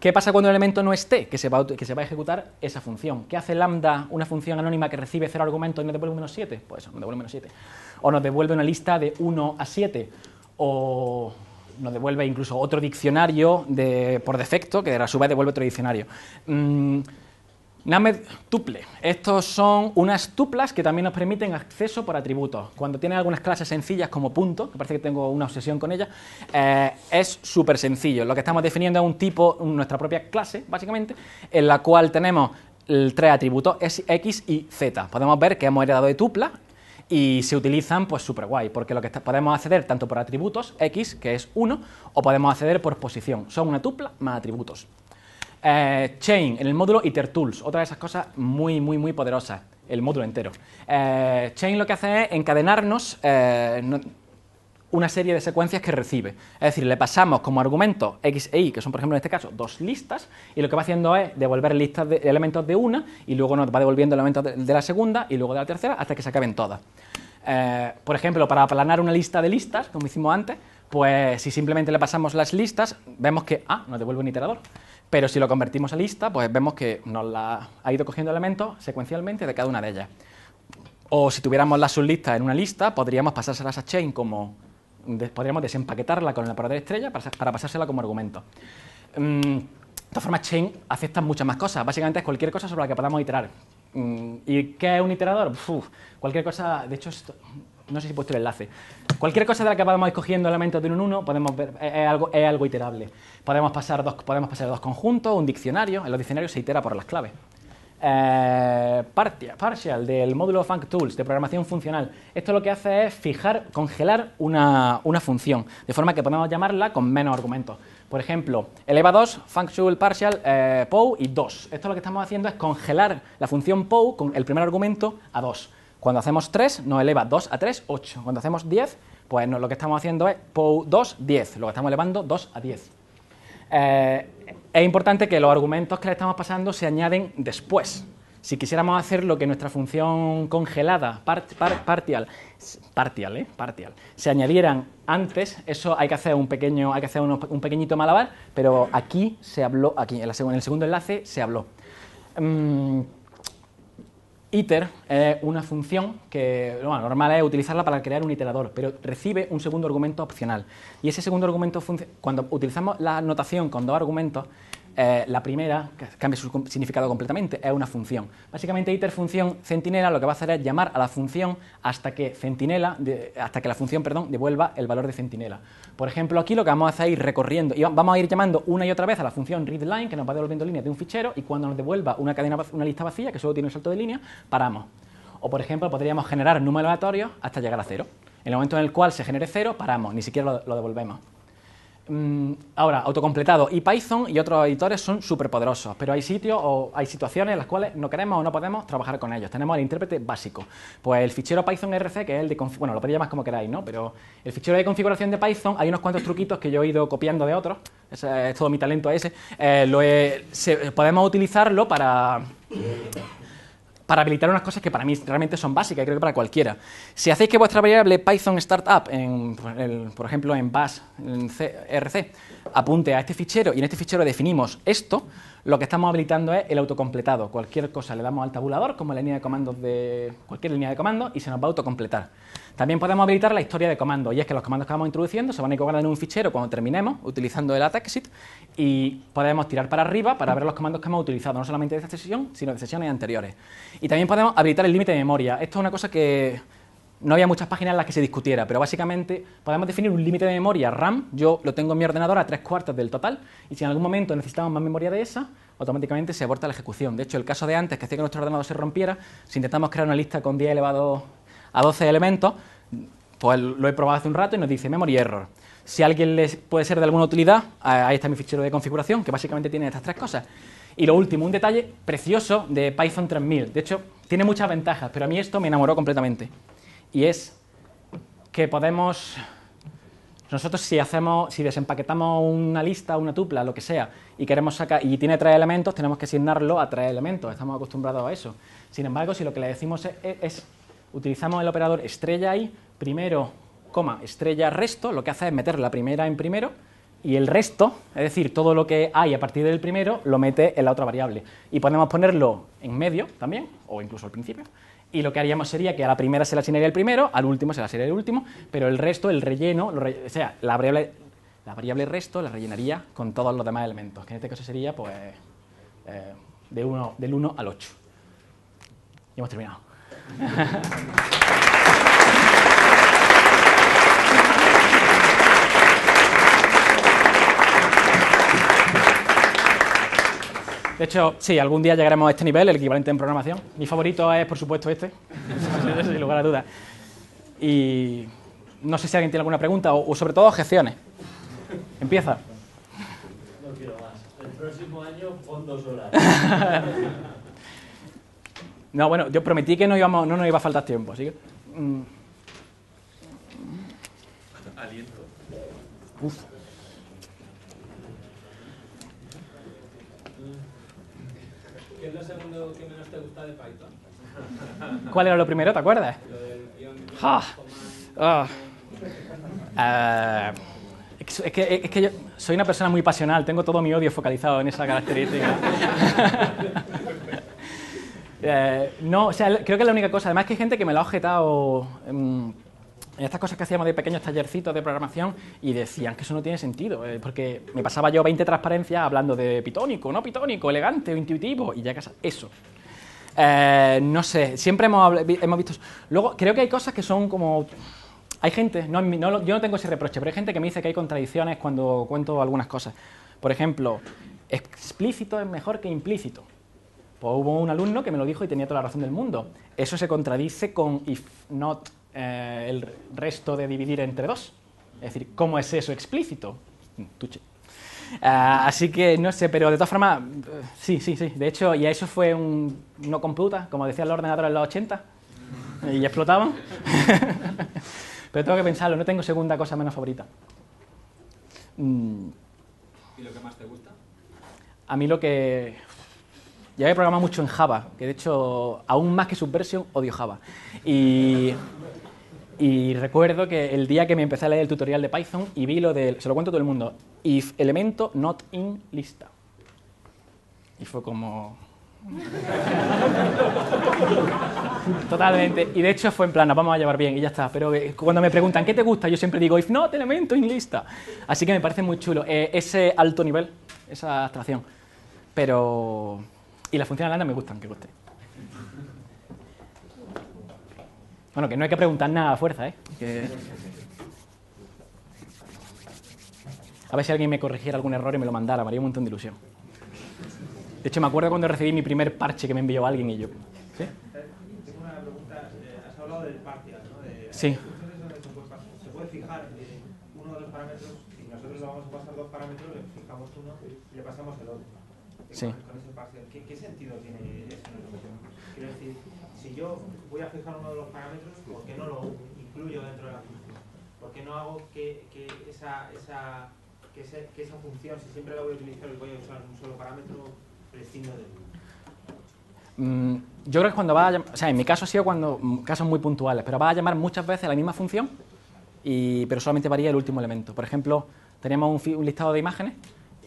Speaker 1: ¿Qué pasa cuando el elemento no esté, que se, va, a ejecutar esa función? ¿Qué hace lambda, una función anónima que recibe cero argumentos y nos devuelve menos 7? Pues eso, nos devuelve menos 7. O nos devuelve una lista de 1 a 7. O nos devuelve incluso otro diccionario por defecto, que de la vez devuelve otro diccionario. Mm, Named tuple. Estos son unas tuplas que también nos permiten acceso por atributos. Cuando tienes algunas clases sencillas como punto, que parece que tengo una obsesión con ellas, eh, es súper sencillo. Lo que estamos definiendo es un tipo, nuestra propia clase, básicamente, en la cual tenemos tres atributos, X y Z. Podemos ver que hemos heredado de tupla y se utilizan pues súper guay, porque lo que podemos acceder tanto por atributos, X, que es 1, o podemos acceder por posición. Son una tupla más atributos. Eh, chain, en el módulo IterTools, otra de esas cosas muy, muy, muy poderosas, el módulo entero. Eh, chain lo que hace es encadenarnos eh, una serie de secuencias que recibe. Es decir, le pasamos como argumento X e Y, que son, por ejemplo, en este caso, dos listas, y lo que va haciendo es devolver listas de elementos de una, y luego nos va devolviendo elementos de, la segunda, y luego de la tercera, hasta que se acaben todas. por ejemplo, para aplanar una lista de listas, como hicimos antes, pues si simplemente le pasamos las listas, vemos que, ah, nos devuelve un iterador. Pero si lo convertimos a lista, pues vemos que nos la ha ido cogiendo elementos secuencialmente de cada una de ellas. O si tuviéramos las sublistas en una lista, podríamos pasárselas a chain como podríamos desempaquetarla con el operador estrella para pasársela como argumento. Mm, de todas formas, chain acepta muchas más cosas. Básicamente es cualquier cosa sobre la que podamos iterar. Mm, ¿Y qué es un iterador? cualquier cosa, de hecho, no sé si he puesto el enlace. Cualquier cosa de la que vamos escogiendo elementos de un 1 uno podemos ver, es, algo, es algo iterable. Podemos pasar, dos, podemos pasar dos conjuntos, un diccionario, en los diccionarios se itera por las claves. Eh, partial del módulo FuncTools de programación funcional. Esto lo que hace es fijar, congelar una, función, de forma que podemos llamarla con menos argumentos. Por ejemplo, eleva2, funcTool partial, eh, POW y 2. Esto lo que estamos haciendo es congelar la función POW con el primer argumento a 2. Cuando hacemos 3, nos eleva 2 a 3, 8. Cuando hacemos 10, pues lo que estamos haciendo es POU 2, 10. Lo que estamos elevando 2 a 10. Eh, es importante que los argumentos que le estamos pasando se añaden después. Si quisiéramos hacer lo que nuestra función congelada, partial, partial, eh, partial, se añadieran antes, eso hay que hacer un pequeño, hay que hacer un pequeñito malabar, pero aquí se habló, aquí en, la, el segundo enlace se habló. Mm, iter es una función que normal es utilizarla para crear un iterador, pero recibe un segundo argumento opcional. Y ese segundo argumento, cuando utilizamos la notación con dos argumentos, eh, la primera que cambia su significado completamente, es una función. Básicamente iter función centinela lo que va a hacer es llamar a la función hasta que hasta que la función devuelva el valor de centinela. Por ejemplo, aquí lo que vamos a hacer es ir recorriendo, y vamos a ir llamando una y otra vez a la función readLine que nos va devolviendo líneas de un fichero y cuando nos devuelva una, cadena, una lista vacía que solo tiene un salto de línea, paramos. O por ejemplo, podríamos generar números aleatorios hasta llegar a cero. En el momento en el cual se genere cero, paramos, ni siquiera lo devolvemos. Mm, ahora, autocompletado y Python y otros editores son súper poderosos, pero hay sitios o hay situaciones en las cuales no queremos o no podemos trabajar con ellos. Tenemos el intérprete básico. Pues el fichero Python RC, que es el de. Bueno, lo podéis llamar como queráis, ¿no? Pero el fichero de configuración de Python, hay unos cuantos truquitos que yo he ido copiando de otros. Es, todo mi talento ese. Eh, podemos utilizarlo para para habilitar unas cosas que para mí realmente son básicas y creo que para cualquiera. Si hacéis que vuestra variable Python Startup, en, pues, por ejemplo en bash, en RC, apunte a este fichero y en este fichero definimos esto, lo que estamos habilitando es el autocompletado. Cualquier cosa le damos al tabulador, como la línea de comandos de cualquier línea de comando, y se nos va a autocompletar. También podemos habilitar la historia de comandos, y es que los comandos que vamos introduciendo se van a cobrando en un fichero cuando terminemos, utilizando el ATEXit, y podemos tirar para arriba para ver los comandos que hemos utilizado, no solamente de esta sesión, sino de sesiones anteriores. Y también podemos habilitar el límite de memoria. Esto es una cosa que no había muchas páginas en las que se discutiera, pero básicamente podemos definir un límite de memoria RAM. Yo lo tengo en mi ordenador a tres cuartos del total y si en algún momento necesitamos más memoria de esa, automáticamente se aborta la ejecución. De hecho, el caso de antes, que hacía que nuestro ordenador se rompiera, si intentamos crear una lista con 10 elevado a 12 elementos, pues lo he probado hace un rato y nos dice memory error. Si a alguien les puede ser de alguna utilidad, ahí está mi fichero de configuración, que básicamente tiene estas tres cosas. Y lo último, un detalle precioso de Python 3000. De hecho, tiene muchas ventajas, pero a mí esto me enamoró completamente y es que podemos, nosotros si hacemos, si desempaquetamos una lista, una tupla, lo que sea, y queremos y tiene tres elementos, tenemos que asignarlo a tres elementos, estamos acostumbrados a eso. Sin embargo, si lo que le decimos es, es utilizamos el operador estrella y primero, coma, estrella resto, lo que hace es meter la primera en primero, y el resto, es decir, todo lo que hay a partir del primero, lo mete en la otra variable. Y podemos ponerlo en medio también, o incluso al principio, y lo que haríamos sería que a la primera se la asignaría el primero, al último se la asignaría el último, pero el resto, el relleno, o sea, la variable, resto la rellenaría con todos los demás elementos, que en este caso sería pues eh, de uno, del 1 al 8. Y hemos terminado. De hecho, sí, algún día llegaremos a este nivel, el equivalente en programación. Mi favorito es, por supuesto, este, sin lugar a dudas. Y no sé si alguien tiene alguna pregunta, o, sobre todo objeciones. Empieza. No quiero más. El próximo año, pon dos no, bueno, yo prometí que no, íbamos, no nos iba a faltar tiempo, así que... Mm. Aliento. Uf. ¿Cuál era lo primero, te acuerdas? Lo del ah. eh, es, que, yo soy una persona muy pasional, tengo todo mi odio focalizado en esa característica. Eh, no, o sea, creo que la única cosa, además que hay gente que me lo ha objetado, em, estas cosas que hacíamos de pequeños tallercitos de programación y decían que eso no tiene sentido, eh, porque me pasaba yo 20 transparencias hablando de pitónico, no pitónico, elegante o intuitivo, y ya casa, eso. Eh, no sé, siempre hemos, hemos visto... Luego, creo que hay cosas que son como... Hay gente, no, yo no tengo ese reproche, pero hay gente que me dice que hay contradicciones cuando cuento algunas cosas. Por ejemplo, explícito es mejor que implícito. Pues hubo un alumno que me lo dijo y tenía toda la razón del mundo. Eso se contradice con if not eh, el resto de dividir entre dos. Es decir, ¿cómo es eso explícito? Tuche. Ah, así que no sé, pero de todas formas, sí, sí, sí. De hecho, a eso fue un no computa, como decía el ordenador en los 80, y explotaba. explotaban. pero tengo que pensarlo, no tengo segunda cosa menos favorita. Mm. ¿Y lo que más te gusta? A mí lo que. Ya he programado mucho en Java, que de hecho, aún más que Subversion, odio Java. Y. Y recuerdo que el día que me empecé a leer el tutorial de Python y vi lo del, se lo cuento a todo el mundo, if elemento not in lista. Y fue como... Totalmente. Y de hecho fue en plan, vamos a llevar bien y ya está. Pero eh, cuando me preguntan, ¿qué te gusta? Yo siempre digo, if not elemento in lista. Así que me parece muy chulo. Eh, ese alto nivel, esa abstracción. Pero... Y las funciones lambda me gustan, que guste. Bueno, que no hay que preguntar nada a fuerza, ¿eh? A ver si alguien me corrigiera algún error y me lo mandara, me haría un montón de ilusión. De hecho, me acuerdo cuando recibí mi primer parche que me envió alguien y yo. ¿Sí? Tengo una pregunta.
Speaker 2: Has hablado del parche, ¿no? De... sí.
Speaker 1: Se puede fijar uno de los parámetros y nosotros le vamos a pasar dos parámetros, le fijamos uno y le pasamos el otro. Sí. ¿Qué, ¿Qué, sentido tiene eso? Quiero decir, si yo voy a fijar uno de los parámetros, porque no lo incluyo dentro de la función? ¿Por no hago que, que esa, esa, que, esa función, si siempre la voy a utilizar y voy a usar un solo parámetro, prescindo de mí. Mm, yo creo que cuando va a llamar, o sea, en mi caso ha sido cuando, mm, casos muy puntuales, pero va a llamar muchas veces la misma función, y, pero solamente varía el último elemento. Por ejemplo, tenemos un, listado de imágenes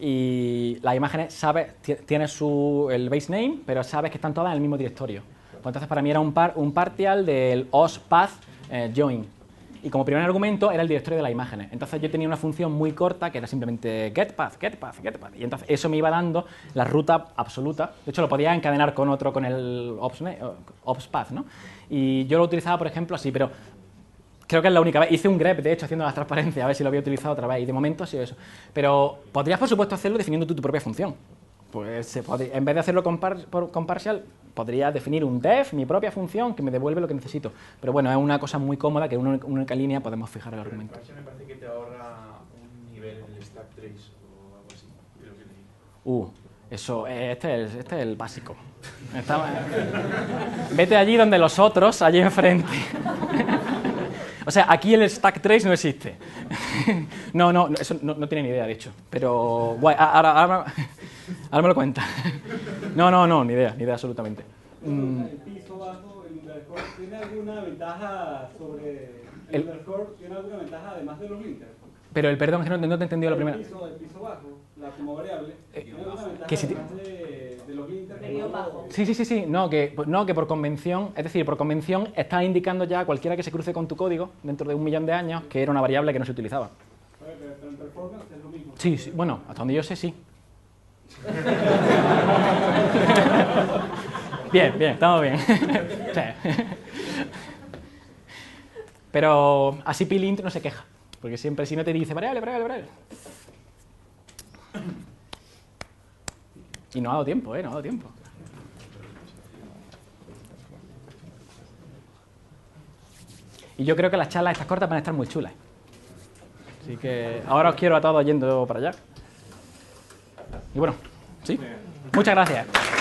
Speaker 1: y las imágenes tienen tiene su, el base name, pero sabes que están todas en el mismo directorio. Pues entonces para mí era un, un partial del os path eh, join. Y como primer argumento era el directorio de las imágenes. Entonces yo tenía una función muy corta que era simplemente getPath, getPath, getPath. Y entonces eso me iba dando la ruta absoluta. De hecho lo podía encadenar con otro, con el eh, path ¿no? Y yo lo utilizaba, por ejemplo, así, pero creo que es la única vez. Hice un grep, de hecho, haciendo la transparencia a ver si lo había utilizado otra vez. Y de momento ha sido eso. Pero podrías, por supuesto, hacerlo definiendo tú tu propia función. Pues se en vez de hacerlo con, parcial podría definir un def, mi propia función, que me devuelve lo que necesito. Pero bueno, es una cosa muy cómoda que en una única línea podemos fijar el argumento. El partial me parece que te ahorra un nivel en el stack trace o algo así. uh, eso, este es, este es el básico. vete allí donde los otros, allí enfrente. O sea, aquí el stack trace no existe. no, no, eso no, tiene ni idea, de hecho. Pero guay, ahora Ahora me lo cuenta. No, no, no, ni idea, ni idea absolutamente. Mm. El piso bajo, el underscore, ¿tiene alguna ventaja sobre... El, el tiene alguna ventaja además de los linters? Pero el perdón, que no, te he entendido la primera. El piso, el piso bajo, la como variable, eh, tiene alguna ventaja si de, de los linters. Sí, sí, sí, sí, no que, no, que por convención, es decir, por convención estás indicando ya a cualquiera que se cruce con tu código dentro de un millón de años que era una variable que no se utilizaba. Pero en performance es lo mismo. Sí, sí, bueno, hasta donde yo sé, sí. Bien, bien, estamos bien. Pero así Pilint no se queja, porque siempre si no te dice variable, variable, variable. Y no ha dado tiempo, ¿eh? No ha dado tiempo. Y yo creo que las charlas estas cortas van a estar muy chulas. Así que ahora os quiero a todos yendo para allá. Y bueno, ¿sí? Muchas gracias.